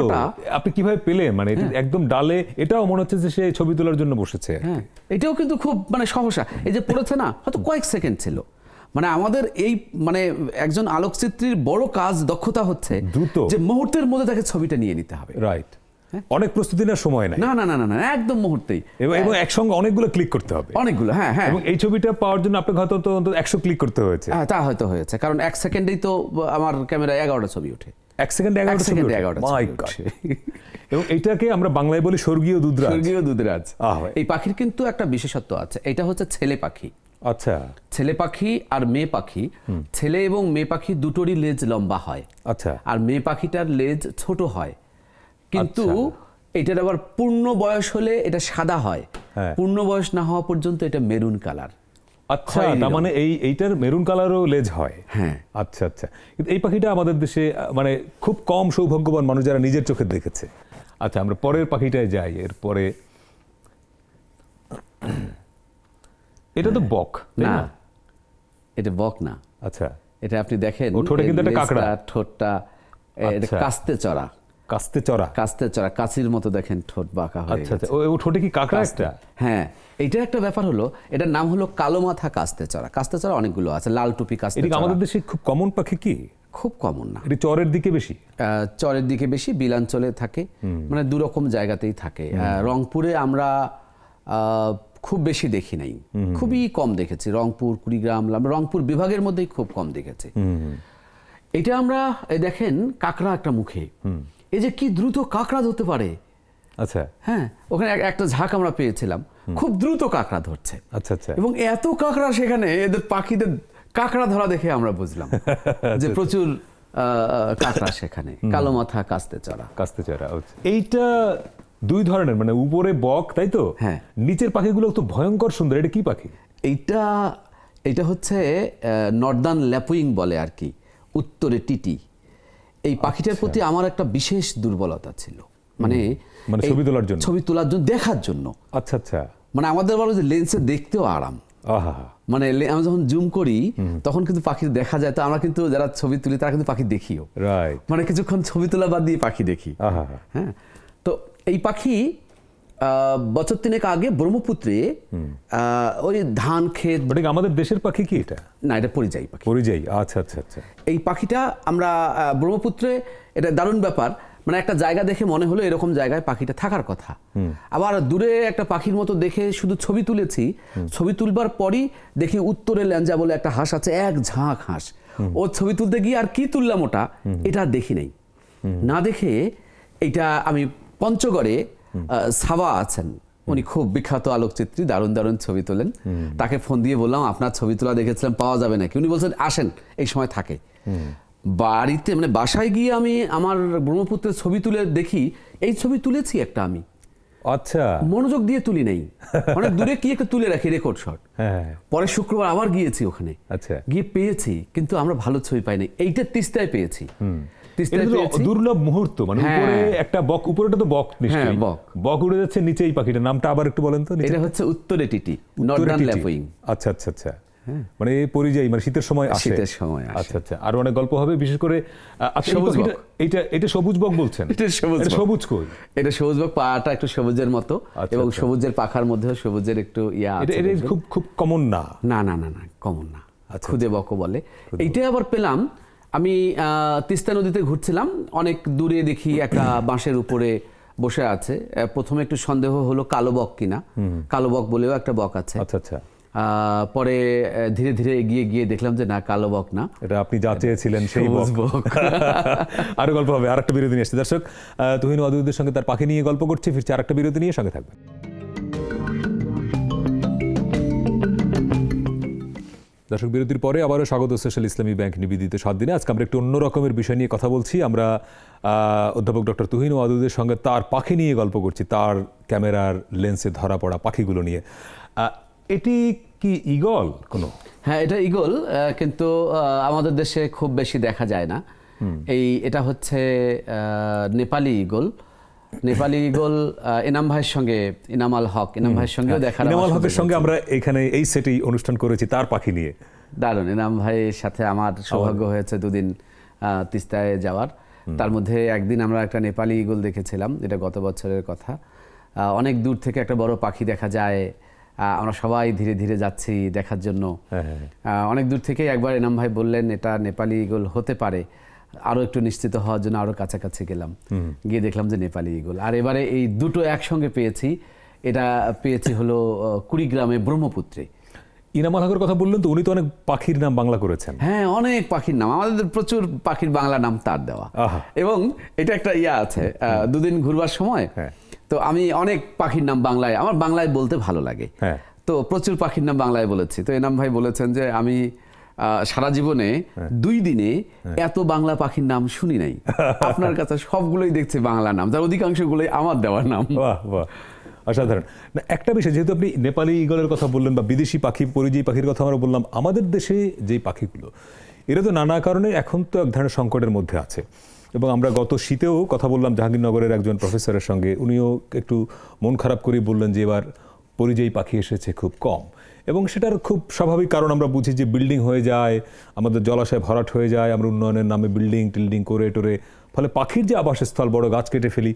আপনি কিভাবে পেলে মানে হ্যাঁ। একদম ডালে এটাও মনে হচ্ছে যে সে ছবি তোলার জন্য বসেছে হ্যাঁ এটাও কিন্তু খুব মানে সমস্যা এই যে পড়েছে না হয়তো কয়েক সেকেন্ড ছিল মানে আমাদের এই মানে একজন আলোকচিত্রীর বড় কাজ দক্ষতা হচ্ছে দ্রুত যে মুহূর্তের মধ্যে তাকে ছবিটা নিয়ে নিতে হবে রাইট হ্যাঁ? অনেক প্রস্তুতি না সময় নাই না না না না একদম মুহূর্তেই এবং একসঙ্গে অনেকগুলো ক্লিক করতে হবে অনেকগুলো হ্যাঁ হ্যাঁ এবং এই ছবিটা পাওয়ার জন্য আপনাকে হয়তো অন্তত একশো ক্লিক করতে হয়েছে হ্যাঁ তা হয়তো হয়েছে কারণ এক সেকেন্ডেই তো আমার ক্যামেরা এগারোটা ছবি ওঠে এক সেকেন্ডে এগারোটা সেকেন্ডে এগারোটা এবং এটাকে আমরা বাংলায় বলি স্বর্গীয় দুধরাজ স্বর্গীয় দুধরাজ এই পাখির কিন্তু একটা বিশেষত্ব আছে এটা হচ্ছে ছেলে পাখি আচ্ছা ছেলে পাখি আর মেয়ে পাখি ছেলে এবং মেয়ে পাখি দুটোরই লেজ লম্বা হয় আচ্ছা আর মেয়ে পাখিটার লেজ ছোট হয় কিন্তু আচ্ছা। এটার আবার পূর্ণ বয়স হলে এটা সাদা হয় হ্যাঁ। পূর্ণ বয়স না হওয়া পর্যন্ত এটা মেরুন কালার আচ্ছা তার মানে এই এইটার মেরুন কালারও লেজ হয় হ্যাঁ আচ্ছা আচ্ছা কিন্তু এই পাখিটা আমাদের দেশে মানে খুব কম সৌভাগ্যবান মানুষ যারা নিজের চোখে দেখেছে আচ্ছা আমরা পরের পাখিটায় যাই এরপরে এটা তো বক না এটা বক না আচ্ছা এটা আপনি দেখেন ঠোঁটে কিন্তু একটা কাঁকড়া ঠোঁটটা এটা আচ্ছা। কাস্তে চড়া কাস্তে চড়া কাস্তে চড়া কাচির মতো দেখেন ঠোঁট বাঁকা হয়ে আচ্ছা, আচ্ছা। ও ঠোঁটে কি কাঁকড়া একটা হ্যাঁ এটা একটা ব্যাপার হলো এটার নাম হলো কালো মাথা কাস্তে চড়া কাস্তে চড়া অনেকগুলো আছে লাল টুপি কাস্তে এটা আমাদের দেশে খুব কমন পাখি কি খুব কমন না এটা চরের দিকে বেশি চরের দিকে বেশি বিলাঞ্চলে থাকে মানে দু রকম জায়গাতেই থাকে রংপুরে আমরা খুব বেশি দেখি নাই খুবই কম দেখেছি রংপুর কুড়িগ্রাম রংপুর বিভাগের মধ্যেই খুব কম দেখেছি এটা আমরা দেখেন কাঁকড়া একটা মুখে এই যে কি দ্রুত কাঁকড়া ধরতে পারে আচ্ছা হ্যাঁ ওখানে একটা ঝাঁক আমরা পেয়েছিলাম খুব দ্রুত কাঁকড়া ধরছে আচ্ছা আচ্ছা এবং এত কাঁকড়া সেখানে এদের পাখিদের কাঁকড়া ধরা দেখে আমরা বুঝলাম আচ্ছা, আচ্ছা। যে প্রচুর কাঁকড়া সেখানে কালো মাথা কাস্তে চড়া কাস্তে চড়া আচ্ছা। এইটা দুই ধরনের মানে উপরে বক তাই তো হ্যাঁ নিচের পাখিগুলো তো ভয়ঙ্কর সুন্দর এটা কি পাখি এইটা এটা হচ্ছে নর্দার্ন ল্যাপুইং বলে আর কি উত্তরে টিটি এই পাখিটার আচ্ছা। প্রতি আমার একটা বিশেষ দুর্বলতা ছিল মানে মানে ছবি তোলার জন্য ছবি তোলার জন্য দেখার জন্য আচ্ছা আচ্ছা মানে আমাদের বলো যে লেন্সে দেখতেও আরাম মানে আমি যখন জুম করি তখন কিন্তু পাখি দেখা যায় তো আমরা কিন্তু যারা ছবি তুলি তারা কিন্তু পাখি দেখিও মানে কিছুক্ষণ ছবি তোলা বাদ দিয়ে পাখি দেখি হ্যাঁ এই পাখি বছর তিনেক আগে ব্রহ্মপুত্রে ওই ধান ক্ষেত আমাদের দেশের পাখি কি এটা না এটা পরিযায়ী পাখি পরিযায়ী আচ্ছা আচ্ছা আচ্ছা এই পাখিটা আমরা ব্রহ্মপুত্রে এটা দারুণ ব্যাপার মানে একটা জায়গা দেখে মনে হলো এরকম জায়গায় পাখিটা থাকার কথা আবার দূরে একটা পাখির মতো দেখে শুধু ছবি তুলেছি ছবি তুলবার পরই দেখি উত্তরে ল্যাঞ্জা বলে একটা হাঁস আছে এক ঝাঁক হাঁস ও ছবি তুলতে গিয়ে আর কি তুললাম ওটা এটা দেখি নাই না দেখে এটা আমি পঞ্চগড়ে সাবা আছেন উনি খুব বিখ্যাত আলোকচিত্রী দারুণ দারুণ ছবি তোলেন তাকে ফোন দিয়ে বললাম আপনার ছবি তোলা দেখেছিলাম পাওয়া যাবে নাকি উনি বলছেন আসেন এই সময় থাকে বাড়িতে মানে বাসায় গিয়ে আমি আমার ব্রহ্মপুত্রের ছবি তুলে দেখি এই ছবি তুলেছি একটা আমি আচ্ছা মনোযোগ দিয়ে তুলি নাই অনেক দূরে কি একটা তুলে রাখি রেকর্ড হ্যাঁ, শট হ্যাঁ। পরে শুক্রবার আবার গিয়েছি ওখানে আচ্ছা গিয়ে পেয়েছি কিন্তু আমরা ভালো ছবি পাইনি এইটা তিস্তায় পেয়েছি দুর্লভ মুহূর্ত মানে হ্যাঁ। একটা বক উপরেটা তো বক হ্যাঁ, বক বক উড়ে যাচ্ছে নিচে এই নামটা আবার একটু বলেন তো এটা হচ্ছে উত্তরে টিটি আচ্ছা আচ্ছা আচ্ছা হ্যাঁ। মানে পরিযায়ী মানে শীতের সময় আসে শীতের সময় আচ্ছা আচ্ছা আর অনেক গল্প হবে বিশেষ করে এটা এটা সবুজ বক বলছেন এটা সবুজ সবুজ কই এটা সবুজ বক পাটা একটু সবুজের মতো আচ্ছা, আচ্ছা। এবং সবুজের পাখার মধ্যে সবুজের একটু ইয়া এটা খুব খুব কমন না না না না না কমন না আচ্ছা, খুদে বক বলে এইটা আবার পেলাম আমি তিস্তা নদীতে ঘুরছিলাম অনেক দূরে দেখি একটা বাঁশের উপরে বসে আছে প্রথমে একটু সন্দেহ হলো কালো বক কিনা কালো বক বলেও একটা বক আছে আচ্ছা আচ্ছা পরে ধীরে ধীরে এগিয়ে গিয়ে দেখলাম যে না কালো বক না এটা আপনি যা চেয়েছিলেন সেই বক আরো গল্প হবে আরেকটা বিরতি নিয়ে আসছে দর্শক তুহিন অদুদের সঙ্গে তার পাখি নিয়ে গল্প করছি ফিরছে আরেকটা বিরতি নিয়ে সঙ্গে থাকবেন দর্শক বিরতির পরে আবারও স্বাগত সোশ্যাল ইসলামী ব্যাংক নিবেদিত সাত দিনে আজকে আমরা একটু অন্য রকমের বিষয় নিয়ে কথা বলছি আমরা অধ্যাপক ডক্টর তুহিন ওয়াদুদের সঙ্গে তার পাখি নিয়ে গল্প করছি তার ক্যামেরার লেন্সে ধরা পড়া পাখিগুলো নিয়ে এটি কি ইগল কোনো হ্যাঁ এটা ইগল কিন্তু আমাদের দেশে খুব বেশি দেখা যায় না এই এটা হচ্ছে নেপালি ইগল নেপালি গোল এনাম ভাইয়ের সঙ্গে এনাম আল হক এনাম ভাইয়ের সঙ্গেও হ্যাঁ, দেখা এনাম হকের সঙ্গে আমরা এখানে এই সেটেই অনুষ্ঠান করেছি তার পাখি নিয়ে দারুণ এনাম ভাইয়ের সাথে আমার সৌভাগ্য হয়েছে দুদিন তিস্তায় যাওয়ার তার মধ্যে একদিন আমরা একটা নেপালি ইগল দেখেছিলাম এটা গত বছরের কথা অনেক দূর থেকে একটা বড় পাখি দেখা যায় আমরা সবাই ধীরে ধীরে যাচ্ছি দেখার জন্য হ্যাঁ, হ্যাঁ, অনেক দূর থেকে একবার এনাম ভাই বললেন এটা নেপালি ইগল হতে পারে আরও একটু নিশ্চিত হওয়ার জন্য আরও কাছাকাছি গেলাম গিয়ে দেখলাম যে নেপালি ইগল আর এবারে এই দুটো একসঙ্গে পেয়েছি এটা পেয়েছি হলো কুড়িগ্রামে ব্রহ্মপুত্রে ইনামাল হকের কথা বললেন তো উনি তো অনেক পাখির নাম বাংলা করেছেন হ্যাঁ অনেক পাখির নাম আমাদের প্রচুর পাখির বাংলা নাম তার দেওয়া এবং এটা একটা ইয়া আছে দুদিন ঘুরবার সময় হ্যাঁ। তো আমি অনেক পাখির নাম বাংলায় আমার বাংলায় বলতে ভালো লাগে হ্যাঁ। তো প্রচুর পাখির নাম বাংলায় বলেছি তো এনাম ভাই বলেছেন যে আমি সারা জীবনে হ্যাঁ। দুই দিনে হ্যাঁ। এত বাংলা পাখির নাম শুনি নাই আপনার কাছে সবগুলোই দেখছে বাংলা নাম যার গুলোই আমার দেওয়ার নাম অসাধারণ না একটা বিষয় যেহেতু আপনি নেপালি ইগলের কথা বললেন বা বিদেশি পাখি পরিযায়ী পাখির কথা আমরা বললাম আমাদের দেশে যেই পাখিগুলো এরা তো নানা কারণে এখন তো এক ধরনের সংকটের মধ্যে আছে এবং আমরা গত শীতেও কথা বললাম জাহাঙ্গীরনগরের একজন প্রফেসরের সঙ্গে উনিও একটু মন খারাপ করে বললেন যে এবার পরিযায়ী পাখি এসেছে খুব কম এবং সেটার খুব স্বাভাবিক কারণ আমরা বুঝি যে বিল্ডিং হয়ে যায় আমাদের জলাশয় ভরাট হয়ে যায় আমরা উন্নয়নের নামে বিল্ডিং টিল্ডিং করে টোরে ফলে পাখির যে আবাসস্থল বড় গাছ কেটে ফেলি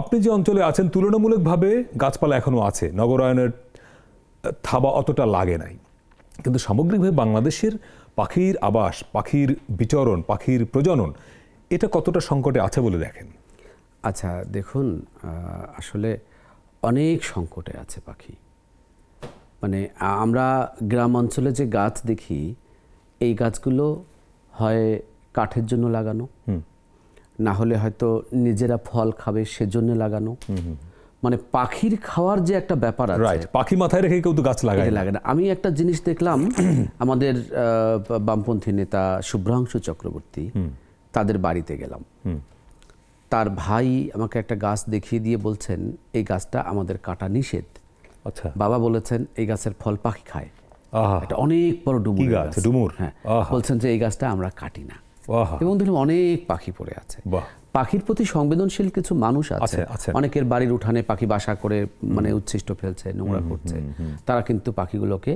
আপনি যে অঞ্চলে আছেন তুলনামূলকভাবে গাছপালা এখনও আছে নগরায়নের থাবা অতটা লাগে নাই কিন্তু সামগ্রিকভাবে বাংলাদেশের পাখির আবাস পাখির বিচরণ পাখির প্রজনন এটা কতটা সংকটে আছে বলে দেখেন আচ্ছা দেখুন আসলে অনেক সংকটে আছে পাখি মানে আমরা গ্রাম অঞ্চলে যে গাছ দেখি এই গাছগুলো হয় কাঠের জন্য লাগানো না হলে হয়তো নিজেরা ফল খাবে সেজন্য লাগানো মানে পাখির খাওয়ার যে একটা ব্যাপার আছে পাখি মাথায় রেখে কেউ তো গাছ লাগায় লাগে না আমি একটা জিনিস দেখলাম আমাদের বামপন্থী নেতা শুভ্রাংশু চক্রবর্তী তাদের বাড়িতে গেলাম তার ভাই আমাকে একটা গাছ দেখিয়ে দিয়ে বলছেন এই গাছটা আমাদের কাটা নিষেধ আচ্ছা বাবা বলেছেন এই গাছের ফল পাখি খায় এটা অনেক বড় ডুমুর গাছ ডুমুর হ্যাঁ বলছেন যে এই গাছটা আমরা কাটি না এবং দেখলাম অনেক পাখি পড়ে আছে পাখির প্রতি সংবেদনশীল কিছু মানুষ আছে অনেকের বাড়ির উঠানে পাখি বাসা করে মানে উচ্ছিষ্ট ফেলছে নোংরা করছে তারা কিন্তু পাখিগুলোকে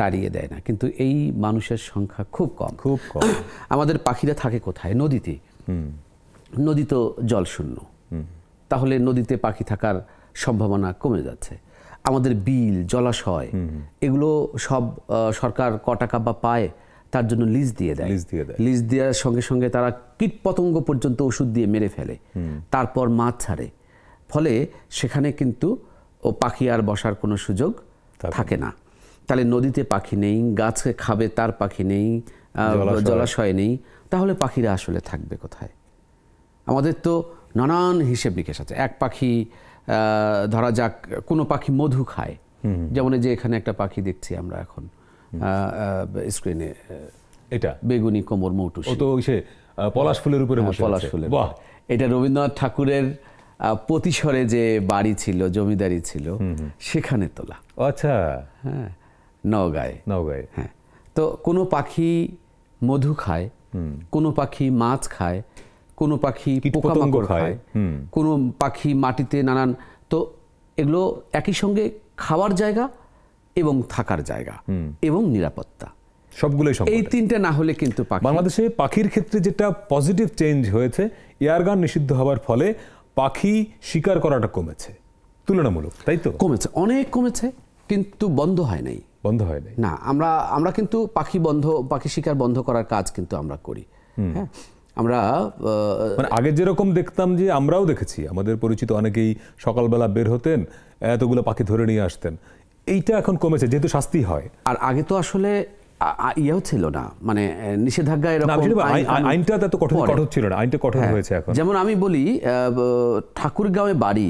তাড়িয়ে দেয় না কিন্তু এই মানুষের সংখ্যা খুব কম খুব কম আমাদের পাখিরা থাকে কোথায় নদীতে নদী তো জলশূন্য তাহলে নদীতে পাখি থাকার সম্ভাবনা কমে যাচ্ছে আমাদের বিল জলাশয় এগুলো সব সরকার ক টাকা বা পায় তার জন্য লিজ দিয়ে দেয় লিজ দিয়ে দেয় লিজ দেওয়ার সঙ্গে সঙ্গে তারা কীট পতঙ্গ পর্যন্ত ওষুধ দিয়ে মেরে ফেলে তারপর মাছ ছাড়ে ফলে সেখানে কিন্তু ও পাখি আর বসার কোনো সুযোগ থাকে না তাহলে নদীতে পাখি নেই গাছে খাবে তার পাখি নেই জলাশয় নেই তাহলে পাখিরা আসলে থাকবে কোথায় আমাদের তো নানান হিসেব নিকেশ আছে এক পাখি ধরা যাক কোনো পাখি মধু খায় যেমন যে এখানে একটা পাখি দেখছি আমরা এখন স্ক্রিনে এটা বেগুনি কোমর মৌটু তো পলাশ ফুলের উপরে হ্যাঁ, পলাশ ফুলের এটা রবীন্দ্রনাথ ঠাকুরের প্রতিসরে যে বাড়ি ছিল জমিদারি ছিল সেখানে তোলা আচ্ছা হ্যাঁ নগায় নগায় হ্যাঁ তো কোনো পাখি মধু খায় কোনো পাখি মাছ খায় কোনো পাখি পোকামাকড় খায় কোনো পাখি মাটিতে নানান তো এগুলো একই সঙ্গে খাওয়ার জায়গা এবং থাকার জায়গা এবং নিরাপত্তা সবগুলোই এই তিনটা না হলে কিন্তু বাংলাদেশে পাখির ক্ষেত্রে যেটা পজিটিভ চেঞ্জ হয়েছে এয়ারগান নিষিদ্ধ হওয়ার ফলে পাখি শিকার করাটা কমেছে তুলনামূলক তাই তো কমেছে অনেক কমেছে কিন্তু বন্ধ হয় নাই বন্ধ হয় নাই না আমরা আমরা কিন্তু পাখি বন্ধ পাখি শিকার বন্ধ করার কাজ কিন্তু আমরা করি হ্যাঁ আমরা মানে আগে যেরকম দেখতাম যে আমরাও দেখেছি আমাদের পরিচিত অনেকেই সকালবেলা বের হতেন এতগুলো পাখি ধরে নিয়ে আসতেন এইটা এখন কমেছে যেহেতু শাস্তি হয় আর আগে তো আসলে ইয়েও ছিল না মানে নিষেধাজ্ঞা আইনটা তো কঠোর কঠোর ছিল না আইনটা কঠোর হ্যাঁ। হয়েছে এখন যেমন আমি বলি ঠাকুরগাঁওয়ে বাড়ি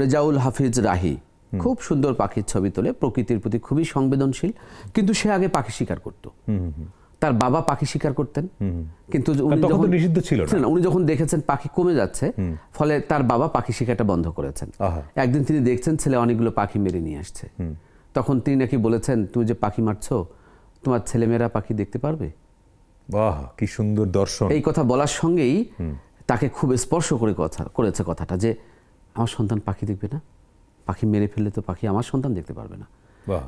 রেজাউল হাফিজ রাহি খুব সুন্দর পাখির ছবি তোলে প্রকৃতির প্রতি খুবই সংবেদনশীল কিন্তু সে আগে পাখি শিকার করতো তার বাবা পাখি শিকার করতেন কিন্তু নিষিদ্ধ ছিল না উনি যখন দেখেছেন পাখি কমে যাচ্ছে ফলে তার বাবা পাখি শিকারটা বন্ধ করেছেন একদিন তিনি দেখছেন ছেলে অনেকগুলো পাখি মেরে নিয়ে আসছে তখন তিনি নাকি বলেছেন তুমি যে পাখি মারছো তোমার ছেলেমেয়েরা পাখি দেখতে পারবে বাহ কি সুন্দর দর্শন এই কথা বলার সঙ্গেই তাকে খুব স্পর্শ করে কথা করেছে কথাটা যে আমার সন্তান পাখি দেখবে না পাখি মেরে ফেললে তো পাখি আমার সন্তান দেখতে পারবে না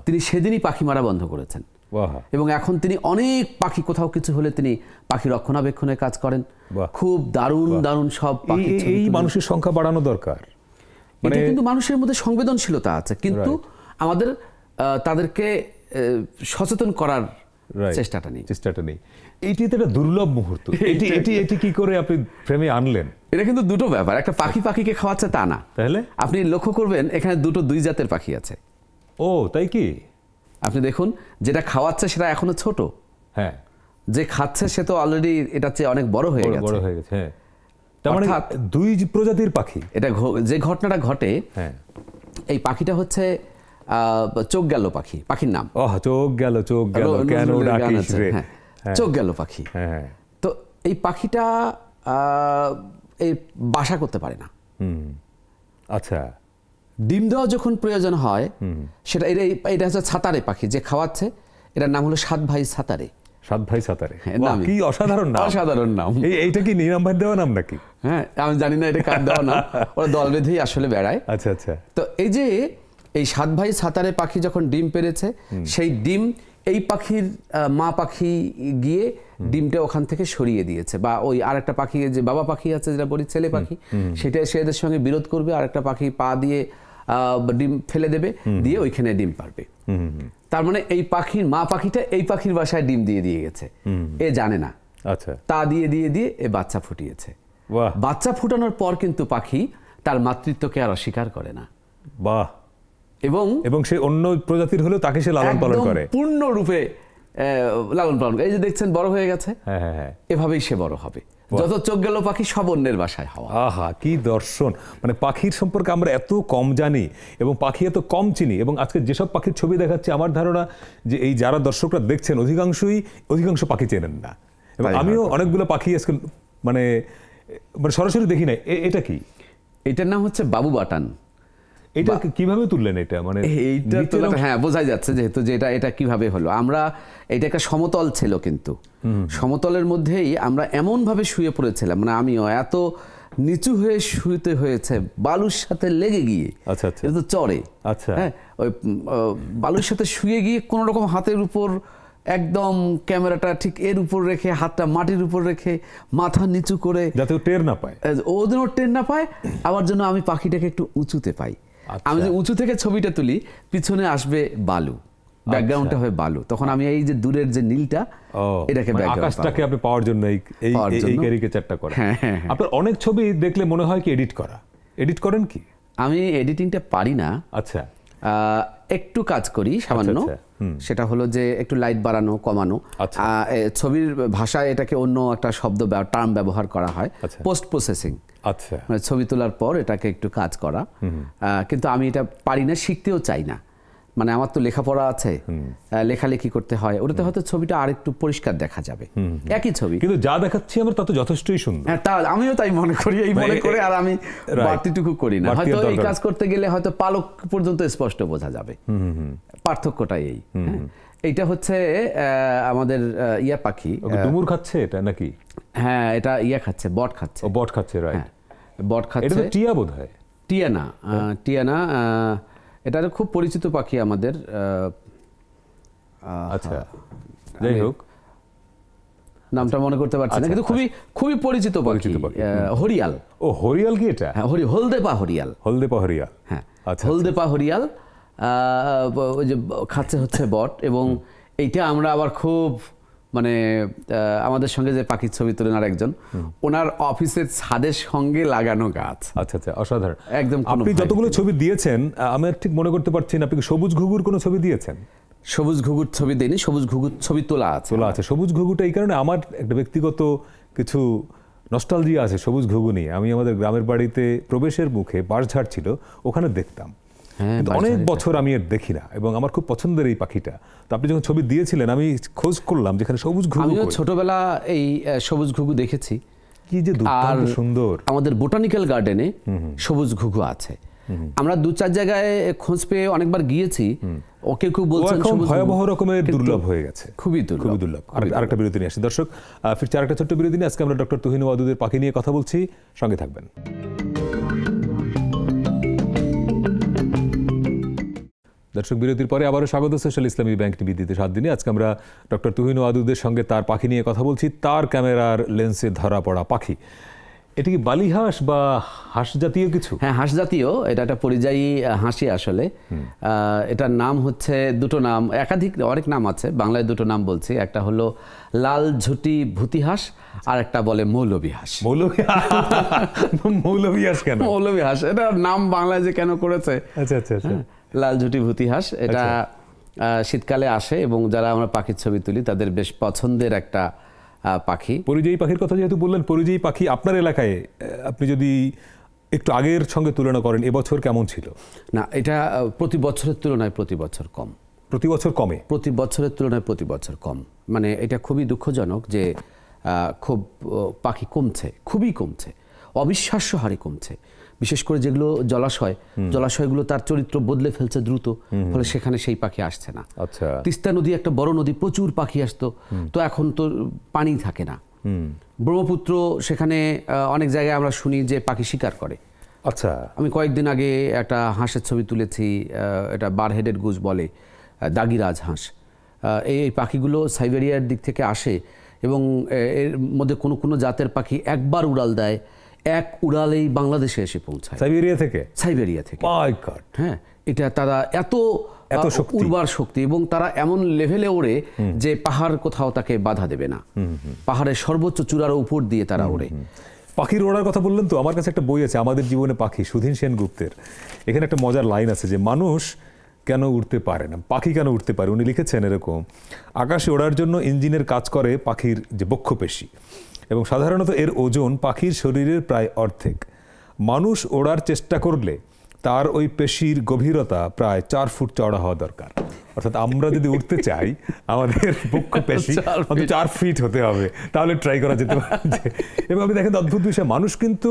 তিনি সেদিনই পাখি মারা বন্ধ করেছেন এবং এখন তিনি অনেক পাখি কোথাও কিছু হলে তিনি পাখি রক্ষণাবেক্ষণের কাজ করেন খুব দারুণ দারুণ সব এই মানুষের সংখ্যা বাড়ানো দরকার মানে কিন্তু মানুষের মধ্যে সংবেদনশীলতা আছে কিন্তু আমাদের তাদেরকে সচেতন করার চেষ্টাটা নেই চেষ্টাটা নেই এটি একটা দুর্লভ মুহূর্ত এটি এটি এটি কি করে আপনি ফ্রেমে আনলেন এটা কিন্তু দুটো ব্যাপার একটা পাখি পাখিকে খাওয়াচ্ছে তা না তাহলে আপনি লক্ষ্য করবেন এখানে দুটো দুই জাতের পাখি আছে ও তাই কি আপনি দেখুন যেটা খাওয়াচ্ছে সেটা এখনো ছোট হ্যাঁ যে খাচ্ছে সে তো অলরেডি এটা চেয়ে অনেক বড় হয়ে গেছে বড় হয়ে গেছে হ্যাঁ মানে দুই প্রজাতির পাখি এটা যে ঘটনাটা ঘটে হ্যাঁ এই পাখিটা হচ্ছে চোখ গেল পাখি পাখির নাম ও চোখ গেল চোখ গেল কেন ডাকিস রে হ্যাঁ, হ্যাঁ। চোখ গেল পাখি হ্যাঁ, হ্যাঁ। তো এই পাখিটা এই বাসা করতে পারে না আচ্ছা ডিম দেওয়া যখন প্রয়োজন হয় সেটা এটা এটা হচ্ছে ছাতারে পাখি যে খাওয়াচ্ছে এটার নাম হলো সাত ভাই ছাতারে সাত ভাই হ্যাঁ, কি অসাধারণ নাম অসাধারণ নাম এইটা কি ভাই দেওয়া নাম নাকি হ্যাঁ আমি জানি না এটা কার দেওয়া ওরা দল বেঁধেই আসলে বেড়ায় আচ্ছা আচ্ছা তো এই যে এই সাত ভাই পাখি যখন ডিম পেরেছে সেই ডিম এই পাখির মা পাখি গিয়ে ডিমটা ওখান থেকে সরিয়ে দিয়েছে বা ওই আর একটা পাখি যে বাবা পাখি আছে যেটা বলি ছেলে পাখি সেটা সে এদের সঙ্গে বিরোধ করবে আর একটা পাখি পা দিয়ে ডিম ফেলে দেবে দিয়ে ওইখানে ডিম পারবে তার মানে এই পাখির মা পাখিটা এই পাখির বাসায় ডিম দিয়ে দিয়ে গেছে এ জানে না আচ্ছা তা দিয়ে দিয়ে দিয়ে এ বাচ্চা ফুটিয়েছে বাচ্চা ফুটানোর পর কিন্তু পাখি তার মাতৃত্বকে আর অস্বীকার করে না বাহ এবং এবং সে অন্য প্রজাতির হলেও তাকে সে লালন পালন করে পূর্ণরূপে লালন পালন করে এই যে দেখছেন বড় হয়ে গেছে হ্যাঁ হ্যাঁ, হ্যাঁ। এভাবেই সে বড় হবে যত চোখ গেল পাখি সব অন্যের বাসায় হওয়া আহা কি দর্শন মানে পাখির সম্পর্কে আমরা এত কম জানি এবং পাখি এত কম চিনি এবং আজকে যেসব পাখির ছবি দেখাচ্ছে আমার ধারণা যে এই যারা দর্শকরা দেখছেন অধিকাংশই অধিকাংশ পাখি চেনেন না এবং আমিও অনেকগুলো পাখি আজকে মানে মানে সরাসরি দেখি না এটা কি এটার নাম হচ্ছে বাবু বাটান এটা কিভাবে তুললেন এটা মানে এইটা তো হ্যাঁ বোঝাই যাচ্ছে যেহেতু যে এটা এটা কিভাবে হলো আমরা এটা একটা সমতল ছিল কিন্তু সমতলের মধ্যেই আমরা এমন ভাবে শুয়ে পড়েছিলাম মানে আমিও এত নিচু হয়ে শুইতে হয়েছে বালুর সাথে লেগে গিয়ে আচ্ছা আচ্ছা এটা তো চড়ে আচ্ছা হ্যাঁ ওই বালুর সাথে শুয়ে গিয়ে কোন রকম হাতের উপর একদম ক্যামেরাটা ঠিক এর উপর রেখে হাতটা মাটির উপর রেখে মাথা নিচু করে যাতে টের না পায় ওদেরও টের না পায় আবার যেন আমি পাখিটাকে একটু উঁচুতে পাই আচ্ছা। আমি যে উঁচু থেকে ছবিটা তুলি পিছনে আসবে বালু ব্যাকগ্রাউন্ডটা আচ্ছা। হবে বালু তখন আমি এই যে দূরের যে নীলটা এটাকে মানে আকাশটাকে আপনি পাওয়ার জন্য এই এই এই ক্যারিকেচারটা করেন হ্যাঁ, হ্যাঁ, হ্যাঁ। আপনার অনেক ছবি দেখলে মনে হয় কি এডিট করা এডিট করেন কি আমি এডিটিংটা পারি না আচ্ছা একটু কাজ করি আচ্ছা, সামান্য সেটা হলো যে একটু লাইট বাড়ানো কমানো ছবির ভাষায় এটাকে অন্য একটা শব্দ টার্ম ব্যবহার করা হয় পোস্ট প্রসেসিং আচ্ছা মানে ছবি তোলার পর এটাকে একটু কাজ করা কিন্তু আমি এটা পারি না শিখতেও চাই না মানে আমার তো লেখাপড়া আছে লেখালেখি করতে হয় ওটাতে হয়তো ছবিটা আর একটু পরিষ্কার দেখা যাবে একই ছবি কিন্তু যা দেখাচ্ছি আমার তা তো যথেষ্টই সুন্দর হ্যাঁ তা আমিও তাই মনে করি এই মানে মনে করে আর আমি বাড়তিটুকু করি না হয়তো এই কাজ করতে গেলে হয়তো পালক পর্যন্ত স্পষ্ট বোঝা যাবে পার্থক্যটা এই হ্যাঁ। এইটা হচ্ছে আমাদের ইয়া পাখি ডুমুর খাচ্ছে এটা নাকি হ্যাঁ এটা ইয়া খাচ্ছে বট খাচ্ছে বট খাচ্ছে রাইট হ্যাঁ। বট খাচ্ছে এটা টিয়া বোধহয় টিয়া না হ্যাঁ। টিয়া না এটা খুব পরিচিত পাখি আমাদের আচ্ছা যাই হোক নামটা মনে করতে পারছি না আচ্ছা, কিন্তু খুবই আচ্ছা। খুবই পরিচিত পাখি হরিয়াল ও হরিয়াল কি এটা হ্যাঁ হরি হলদেপা হরিয়াল হলদেপা হরিয়াল হ্যাঁ আচ্ছা, হলদেপা হরিয়াল ওই যে খাচ্ছে হচ্ছে বট এবং এইটা আমরা আবার খুব মানে আমাদের সঙ্গে যে পাখির ছবি তোলেন আর একজন ওনার অফিসের ছাদের সঙ্গে লাগানো গাছ আচ্ছা আচ্ছা অসাধারণ একদম আপনি যতগুলো ছবি দিয়েছেন আমি ঠিক মনে করতে পারছি না আপনি সবুজ ঘুঘুর কোনো ছবি দিয়েছেন সবুজ ঘুঘুর ছবি দেয়নি সবুজ ঘুঘুর ছবি তোলা আছে তোলা আছে সবুজ ঘুঘুটা এই কারণে আমার একটা ব্যক্তিগত কিছু নস্টালজি আছে সবুজ ঘুঘু নিয়ে আমি আমাদের গ্রামের বাড়িতে প্রবেশের মুখে বাঁশঝাড় ছিল ওখানে দেখতাম হ্যাঁ, অনেক বছর আমি এর দেখি না এবং আমার খুব পছন্দের এই পাখিটা তো আপনি যখন ছবি দিয়েছিলেন আমি খোঁজ করলাম যেখানে সবুজ ঘুঘু আমিও ছোটবেলা এই সবুজ ঘুঘু দেখেছি কি যে আর সুন্দর আমাদের বোটানিক্যাল গার্ডেনে সবুজ ঘুঘু আছে আমরা দু চার জায়গায় খোঁজ পেয়ে অনেকবার গিয়েছি ওকে খুব বলছেন ভয়াবহ রকমের দুর্লভ হয়ে গেছে খুবই দুর্লভ খুবই দুর্লভ আরেকটা বিরতি নিয়ে আসি দর্শক ফিরছি আরেকটা ছোট্ট বিরতি নিয়ে আজকে আমরা ডক্টর তুহিন ওয়াদুদের পাখি নিয়ে কথা বলছি সঙ্গে থাকবেন দর্শক বিরতির পরে আবারও স্বাগত সোশ্যাল ইসলামী ব্যাংক নিবিদিতে সাত দিনে আজকে আমরা ডক্টর তুহিন আদুদের সঙ্গে তার পাখি নিয়ে কথা বলছি তার ক্যামেরার লেন্সে ধরা পড়া পাখি এটা কি বালিহাঁস বা হাঁস জাতীয় কিছু হ্যাঁ হাঁস জাতীয় এটা একটা পরিযায়ী হাঁসি আসলে এটার নাম হচ্ছে দুটো নাম একাধিক অনেক নাম আছে বাংলায় দুটো নাম বলছি একটা হলো লাল ঝুটি ভূতি হাঁস আর একটা বলে মৌলবী হাঁস মৌলবী মৌলবী হাঁস কেন মৌলবি হাঁস এটার নাম বাংলায় যে কেন করেছে আচ্ছা আচ্ছা আচ্ছা হ্যাঁ। লাল ঝুটি ভূতিহাস এটা আচ্ছা। শীতকালে আসে এবং যারা আমরা পাখির ছবি তুলি তাদের বেশ পছন্দের একটা পাখি পরিযায়ী পাখির কথা যেহেতু বললেন পরিযায়ী পাখি আপনার এলাকায় আপনি যদি একটু আগের সঙ্গে তুলনা করেন এবছর কেমন ছিল না এটা প্রতি বছরের তুলনায় প্রতি বছর কম প্রতি বছর কমে প্রতি বছরের তুলনায় প্রতি বছর কম মানে এটা খুবই দুঃখজনক যে খুব পাখি কমছে খুবই কমছে অবিশ্বাস্য হারে কমছে বিশেষ করে যেগুলো জলাশয় জলাশয়গুলো তার চরিত্র বদলে ফেলছে দ্রুত ফলে সেখানে সেই পাখি আসছে না আচ্ছা তিস্তা নদী একটা বড় নদী প্রচুর পাখি আসতো তো এখন তো পানি থাকে না ব্রহ্মপুত্র সেখানে অনেক জায়গায় আমরা শুনি যে পাখি শিকার করে আচ্ছা আমি কয়েকদিন আগে একটা হাঁসের ছবি তুলেছি এটা বার হেডের গুজ বলে দাগিরাজ হাঁস এই পাখিগুলো সাইবেরিয়ার দিক থেকে আসে এবং এর মধ্যে কোনো কোনো জাতের পাখি একবার উড়াল দেয় এক উড়ালেই বাংলাদেশে এসে পৌঁছায় সাইবেরিয়া থেকে সাইবেরিয়া থেকে হ্যাঁ এটা তারা এত এত শক্তি এবং তারা এমন লেভেলে ওড়ে যে পাহাড় কোথাও তাকে বাধা দেবে না পাহাড়ের সর্বোচ্চ চূড়ার উপর দিয়ে তারা ওড়ে পাখির ওড়ার কথা বললেন তো আমার কাছে একটা বই আছে আমাদের জীবনে পাখি সুধীন সেনগুপ্তের এখানে একটা মজার লাইন আছে যে মানুষ কেন উঠতে পারে না পাখি কেন উঠতে পারে উনি লিখেছেন এরকম আকাশে ওড়ার জন্য ইঞ্জিনের কাজ করে পাখির যে বক্ষপেশি এবং সাধারণত এর ওজন পাখির শরীরের প্রায় অর্ধেক মানুষ ওড়ার চেষ্টা করলে তার ওই পেশির গভীরতা প্রায় চার ফুট চড়া হওয়া দরকার অর্থাৎ আমরা যদি উঠতে চাই আমাদের বক্ষ পেশি চার ফিট হতে হবে তাহলে ট্রাই করা যেতে পারে এবং আপনি দেখেন অদ্ভুত বিষয় মানুষ কিন্তু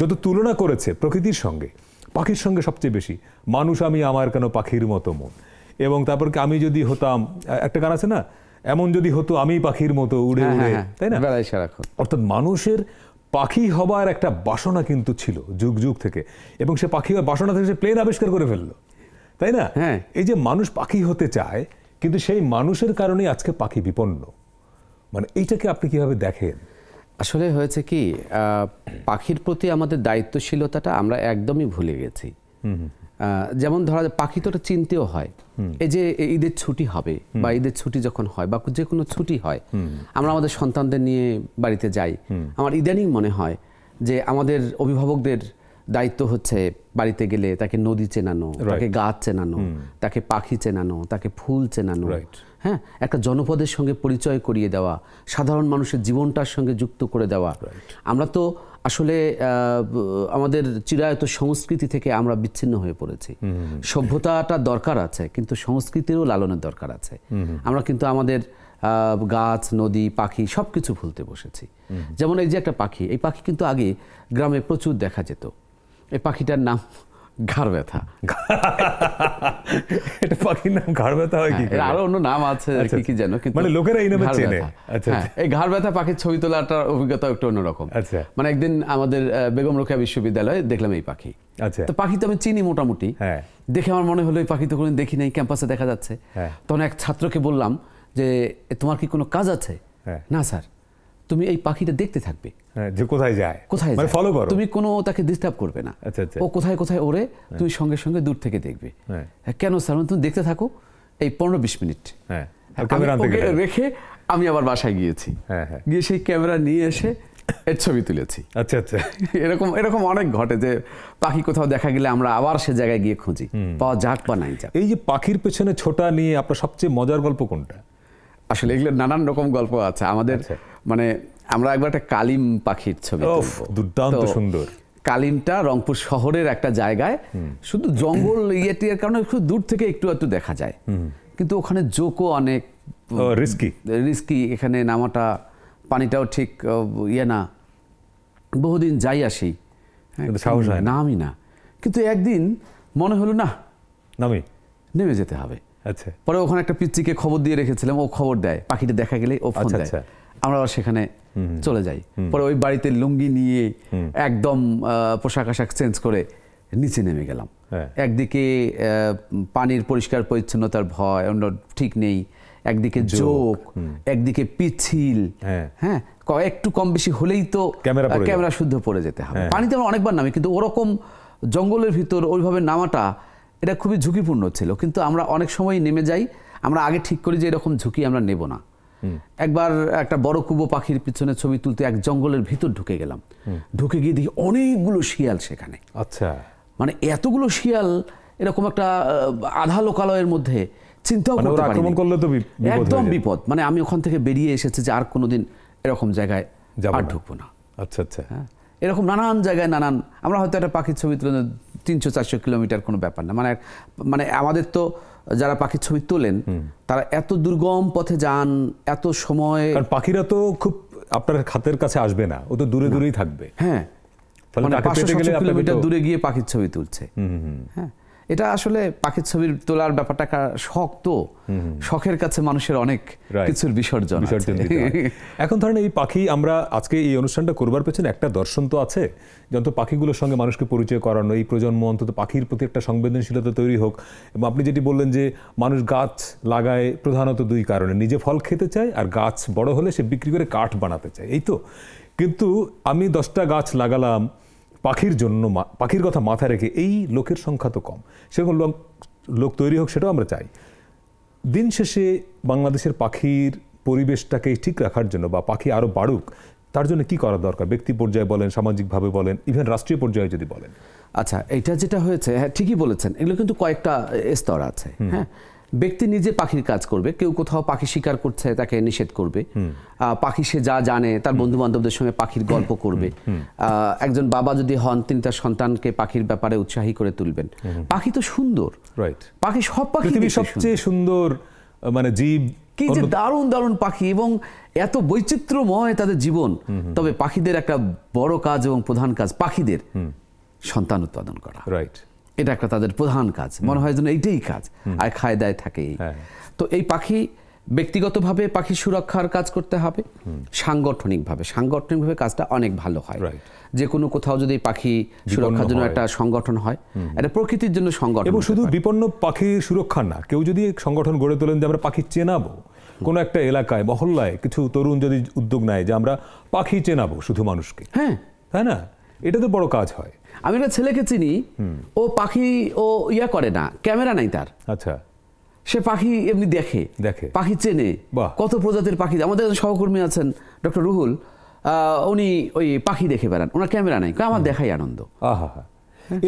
যত তুলনা করেছে প্রকৃতির সঙ্গে পাখির সঙ্গে সবচেয়ে বেশি মানুষ আমি আমার কেন পাখির মতো মন এবং তারপর আমি যদি হতাম একটা গান আছে না এমন যদি হতো আমি পাখির মতো উড়ে হ্যাঁ, উড়ে হ্যাঁ, হ্যাঁ। তাই না বেড়াই সারাক্ষণ অর্থাৎ মানুষের পাখি হবার একটা বাসনা কিন্তু ছিল যুগ যুগ থেকে এবং সে পাখি বাসনা থেকে সে প্লেন আবিষ্কার করে ফেললো তাই না হ্যাঁ এই যে মানুষ পাখি হতে চায় কিন্তু সেই মানুষের কারণে আজকে পাখি বিপন্ন মানে এইটাকে আপনি কিভাবে দেখেন আসলে হয়েছে কি পাখির প্রতি আমাদের দায়িত্বশীলতাটা আমরা একদমই ভুলে গেছি যেমন ধরা পাখি তো চিনতেও হয় এই যে ঈদের ছুটি হবে বা ঈদের ছুটি যখন হয় বা যে কোনো ছুটি হয় আমরা আমাদের সন্তানদের নিয়ে বাড়িতে যাই আমার ইদানিং মনে হয় যে আমাদের অভিভাবকদের দায়িত্ব হচ্ছে বাড়িতে গেলে তাকে নদী চেনানো তাকে গাছ চেনানো তাকে পাখি চেনানো তাকে ফুল চেনানো হ্যাঁ একটা জনপদের সঙ্গে পরিচয় করিয়ে দেওয়া সাধারণ মানুষের জীবনটার সঙ্গে যুক্ত করে দেওয়া আমরা তো আসলে আমাদের চিরায়ত সংস্কৃতি থেকে আমরা বিচ্ছিন্ন হয়ে পড়েছি সভ্যতাটা দরকার আছে কিন্তু সংস্কৃতিরও লালনের দরকার আছে আমরা কিন্তু আমাদের গাছ নদী পাখি সব কিছু ভুলতে বসেছি যেমন এই যে একটা পাখি এই পাখি কিন্তু আগে গ্রামে প্রচুর দেখা যেত এই পাখিটার নাম ঘাড় ব্যথা এটা পাখির নাম ঘাড় ব্যথা হয় কি হ্যাঁ, আরো অন্য নাম আছে আচ্ছা, কি কি আচ্ছা। যেন কিন্তু মানে লোকেরা এই নামে চেনে আচ্ছা, হ্যাঁ, এই ঘাড় ব্যথা পাখির ছবি তোলাটার অভিজ্ঞতা একটু অন্যরকম আচ্ছা মানে একদিন আমাদের বেগম রোকেয়া বিশ্ববিদ্যালয়ে দেখলাম এই পাখি আচ্ছা তো পাখি তো আমি চিনি মোটামুটি হ্যাঁ। দেখে আমার মনে হলো এই পাখি তো কোনো দেখি নাই ক্যাম্পাসে দেখা যাচ্ছে তখন এক ছাত্রকে বললাম যে তোমার কি কোনো কাজ আছে না স্যার তুমি এই পাখিটা দেখতে থাকবে হ্যাঁ, যে কোথায় যায় কোথায় মানে ফলো করো তুমি কোনো তাকে ডিস্টার্ব করবে না আচ্ছা, আচ্ছা। ও কোথায় কোথায় হ্যাঁ। তুমি সঙ্গে সঙ্গে দূর থেকে দেখবে হ্যাঁ। কেন স্যার তুমি দেখতে থাকো এই পনেরো বিশ মিনিট রেখে আমি আবার বাসায় গিয়েছি গিয়ে সেই ক্যামেরা নিয়ে এসে এর ছবি তুলেছি আচ্ছা আচ্ছা এরকম এরকম অনেক ঘটে যে পাখি কোথাও দেখা গেলে আমরা আবার সে জায়গায় গিয়ে খুঁজি পাওয়া যাক বা নাই যাক এই যে পাখির পেছনে ছোটা নিয়ে আপনার সবচেয়ে মজার গল্প কোনটা আসলে এগুলো নানান রকম গল্প আছে আমাদের আচ্ছা। মানে আমরা একবার একটা কালিম পাখির ছবি দুর্দান্ত সুন্দর কালিমটা রংপুর শহরের একটা জায়গায় শুধু জঙ্গল ইয়েটির কারণে খুব দূর থেকে একটু একটু দেখা যায় কিন্তু ওখানে জোকও অনেক রিস্কি রিস্কি এখানে নামাটা পানিটাও ঠিক ইয়ে না বহুদিন যাই আসি সাহস নামই না কিন্তু একদিন মনে হলো না নামি নেমে যেতে হবে আচ্ছা পরে ওখানে একটা পিচ্চিকে খবর দিয়ে রেখেছিলাম ও খবর দেয় পাখিটা দেখা গেলে ও ফোন আচ্ছা, দেয় আচ্ছা। আমরা সেখানে চলে যাই পরে ওই বাড়িতে লুঙ্গি নিয়ে একদম পোশাক আশাক চেঞ্জ করে নিচে নেমে গেলাম হ্যাঁ। একদিকে পানির পরিষ্কার পরিচ্ছন্নতার ভয় অন্য ঠিক নেই একদিকে জোক একদিকে পিছিল হ্যাঁ একটু হ্যাঁ, কম বেশি হলেই তো ক্যামেরা শুদ্ধ পড়ে যেতে হবে হ্যাঁ। পানিতে আমরা অনেকবার নামি কিন্তু ওরকম জঙ্গলের ভিতর ওইভাবে নামাটা এটা খুবই ঝুঁকিপূর্ণ ছিল কিন্তু আমরা অনেক সময় নেমে যাই আমরা আগে ঠিক করি যে এরকম ঝুঁকি আমরা নেব না একবার একটা বড় কুবো পাখির পিছনে ছবি তুলতে এক জঙ্গলের ভিতর ঢুকে গেলাম ঢুকে গিয়ে দেখি অনেকগুলো শিয়াল সেখানে আচ্ছা মানে এতগুলো শিয়াল এরকম একটা আধা লোকালয়ের মধ্যে চিন্তাও মানে করতে আক্রমণ করলে তো একদম বিপদ মানে আমি ওখান থেকে বেরিয়ে এসেছি যে আর কোনোদিন এরকম জায়গায় আর ঢুকবো না আচ্ছা আচ্ছা হ্যাঁ এরকম নানান জায়গায় নানান আমরা হয়তো একটা পাখির ছবি তুলে তিনশো চারশো কিলোমিটার কোনো ব্যাপার না মানে মানে আমাদের তো যারা পাখির ছবি তোলেন তারা এত দুর্গম পথে যান এত সময় কারণ পাখিরা তো খুব আপনার খাতের কাছে আসবে না ও তো দূরে দূরেই থাকবে হ্যাঁ মানে কিলোমিটার দূরে গিয়ে পাখির ছবি তুলছে হ্যাঁ এটা আসলে পাখির ছবি তোলার ব্যাপারটা শখ তো শখের কাছে মানুষের অনেক কিছুর বিসর্জন এখন ধরেন এই পাখি আমরা আজকে এই অনুষ্ঠানটা করবার পেছনে একটা দর্শন তো আছে যত পাখিগুলোর সঙ্গে মানুষকে পরিচয় করানো এই প্রজন্ম অন্তত পাখির প্রতি একটা সংবেদনশীলতা তৈরি হোক এবং আপনি যেটি বললেন যে মানুষ গাছ লাগায় প্রধানত দুই কারণে নিজে ফল খেতে চায় আর গাছ বড় হলে সে বিক্রি করে কাঠ বানাতে চায় এই তো কিন্তু আমি দশটা গাছ লাগালাম পাখির জন্য পাখির কথা মাথায় রেখে এই লোকের সংখ্যা তো কম সেরকম লোক লোক তৈরি হোক সেটাও আমরা চাই দিন শেষে বাংলাদেশের পাখির পরিবেশটাকে ঠিক রাখার জন্য বা পাখি আরও বাড়ুক তার জন্য কি করা দরকার ব্যক্তি পর্যায়ে বলেন সামাজিকভাবে বলেন ইভেন রাষ্ট্রীয় পর্যায়ে যদি বলেন আচ্ছা এটা যেটা হয়েছে হ্যাঁ ঠিকই বলেছেন এগুলো কিন্তু কয়েকটা স্তর আছে হ্যাঁ ব্যক্তি নিজে পাখির কাজ করবে কেউ কোথাও পাখি শিকার করছে তাকে নিষেধ করবে পাখি সে যা জানে তার বন্ধু বান্ধবদের সঙ্গে পাখির গল্প করবে একজন বাবা যদি হন তিনি তার সন্তানকে পাখির ব্যাপারে উৎসাহী করে তুলবেন পাখি তো সুন্দর পাখি সব পাখি সবচেয়ে সুন্দর মানে জীব কি যে দারুণ দারুণ পাখি এবং এত বৈচিত্র্যময় তাদের জীবন তবে পাখিদের একটা বড় কাজ এবং প্রধান কাজ পাখিদের সন্তান উৎপাদন করা রাইট এটা একটা তাদের প্রধান কাজ মনে হয় যেন এইটাই কাজ আর খায়দায় থাকেই হ্যাঁ। তো এই পাখি ব্যক্তিগতভাবে পাখি সুরক্ষার কাজ করতে হবে সাংগঠনিকভাবে সাংগঠনিকভাবে কাজটা অনেক ভালো হয় যে কোনো কোথাও যদি পাখি সুরক্ষার জন্য একটা সংগঠন হয় এটা প্রকৃতির জন্য সংগঠন এবং শুধু বিপন্ন পাখি সুরক্ষা না কেউ যদি সংগঠন গড়ে তোলেন যে আমরা পাখি চেনাবো কোনো একটা এলাকায় মহল্লায় কিছু তরুণ যদি উদ্যোগ নেয় যে আমরা পাখি চেনাবো শুধু মানুষকে হ্যাঁ তাই না এটা তো বড় কাজ হয় আমি একটা ছেলেকে চিনি ও পাখি ও ইয়া করে না ক্যামেরা নাই তার আচ্ছা সে পাখি এমনি দেখে দেখে পাখি চেনে কত প্রজাতির পাখি আমাদের সহকর্মী আছেন ডক্টর রুহুল উনি ওই পাখি দেখে বেড়ান ওনার ক্যামেরা নাই আমার দেখাই আনন্দ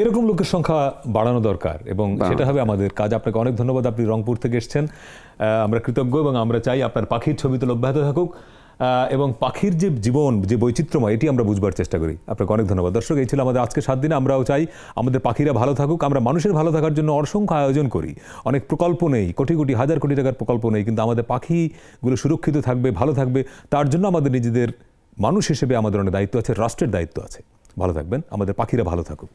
এরকম লোকের সংখ্যা বাড়ানো দরকার এবং সেটা হবে আমাদের কাজ আপনাকে অনেক ধন্যবাদ আপনি রংপুর থেকে এসছেন আমরা কৃতজ্ঞ এবং আমরা চাই আপনার পাখির ছবি তো অব্যাহত থাকুক এবং পাখির যে জীবন যে বৈচিত্র্যময় এটি আমরা বুঝবার চেষ্টা করি আপনাকে অনেক ধন্যবাদ দর্শক এই ছিল আমাদের আজকে সাত দিনে আমরাও চাই আমাদের পাখিরা ভালো থাকুক আমরা মানুষের ভালো থাকার জন্য অসংখ্য আয়োজন করি অনেক প্রকল্প নেই কোটি কোটি হাজার কোটি টাকার প্রকল্প নেই কিন্তু আমাদের পাখিগুলো সুরক্ষিত থাকবে ভালো থাকবে তার জন্য আমাদের নিজেদের মানুষ হিসেবে আমাদের অনেক দায়িত্ব আছে রাষ্ট্রের দায়িত্ব আছে ভালো থাকবেন আমাদের পাখিরা ভালো থাকুক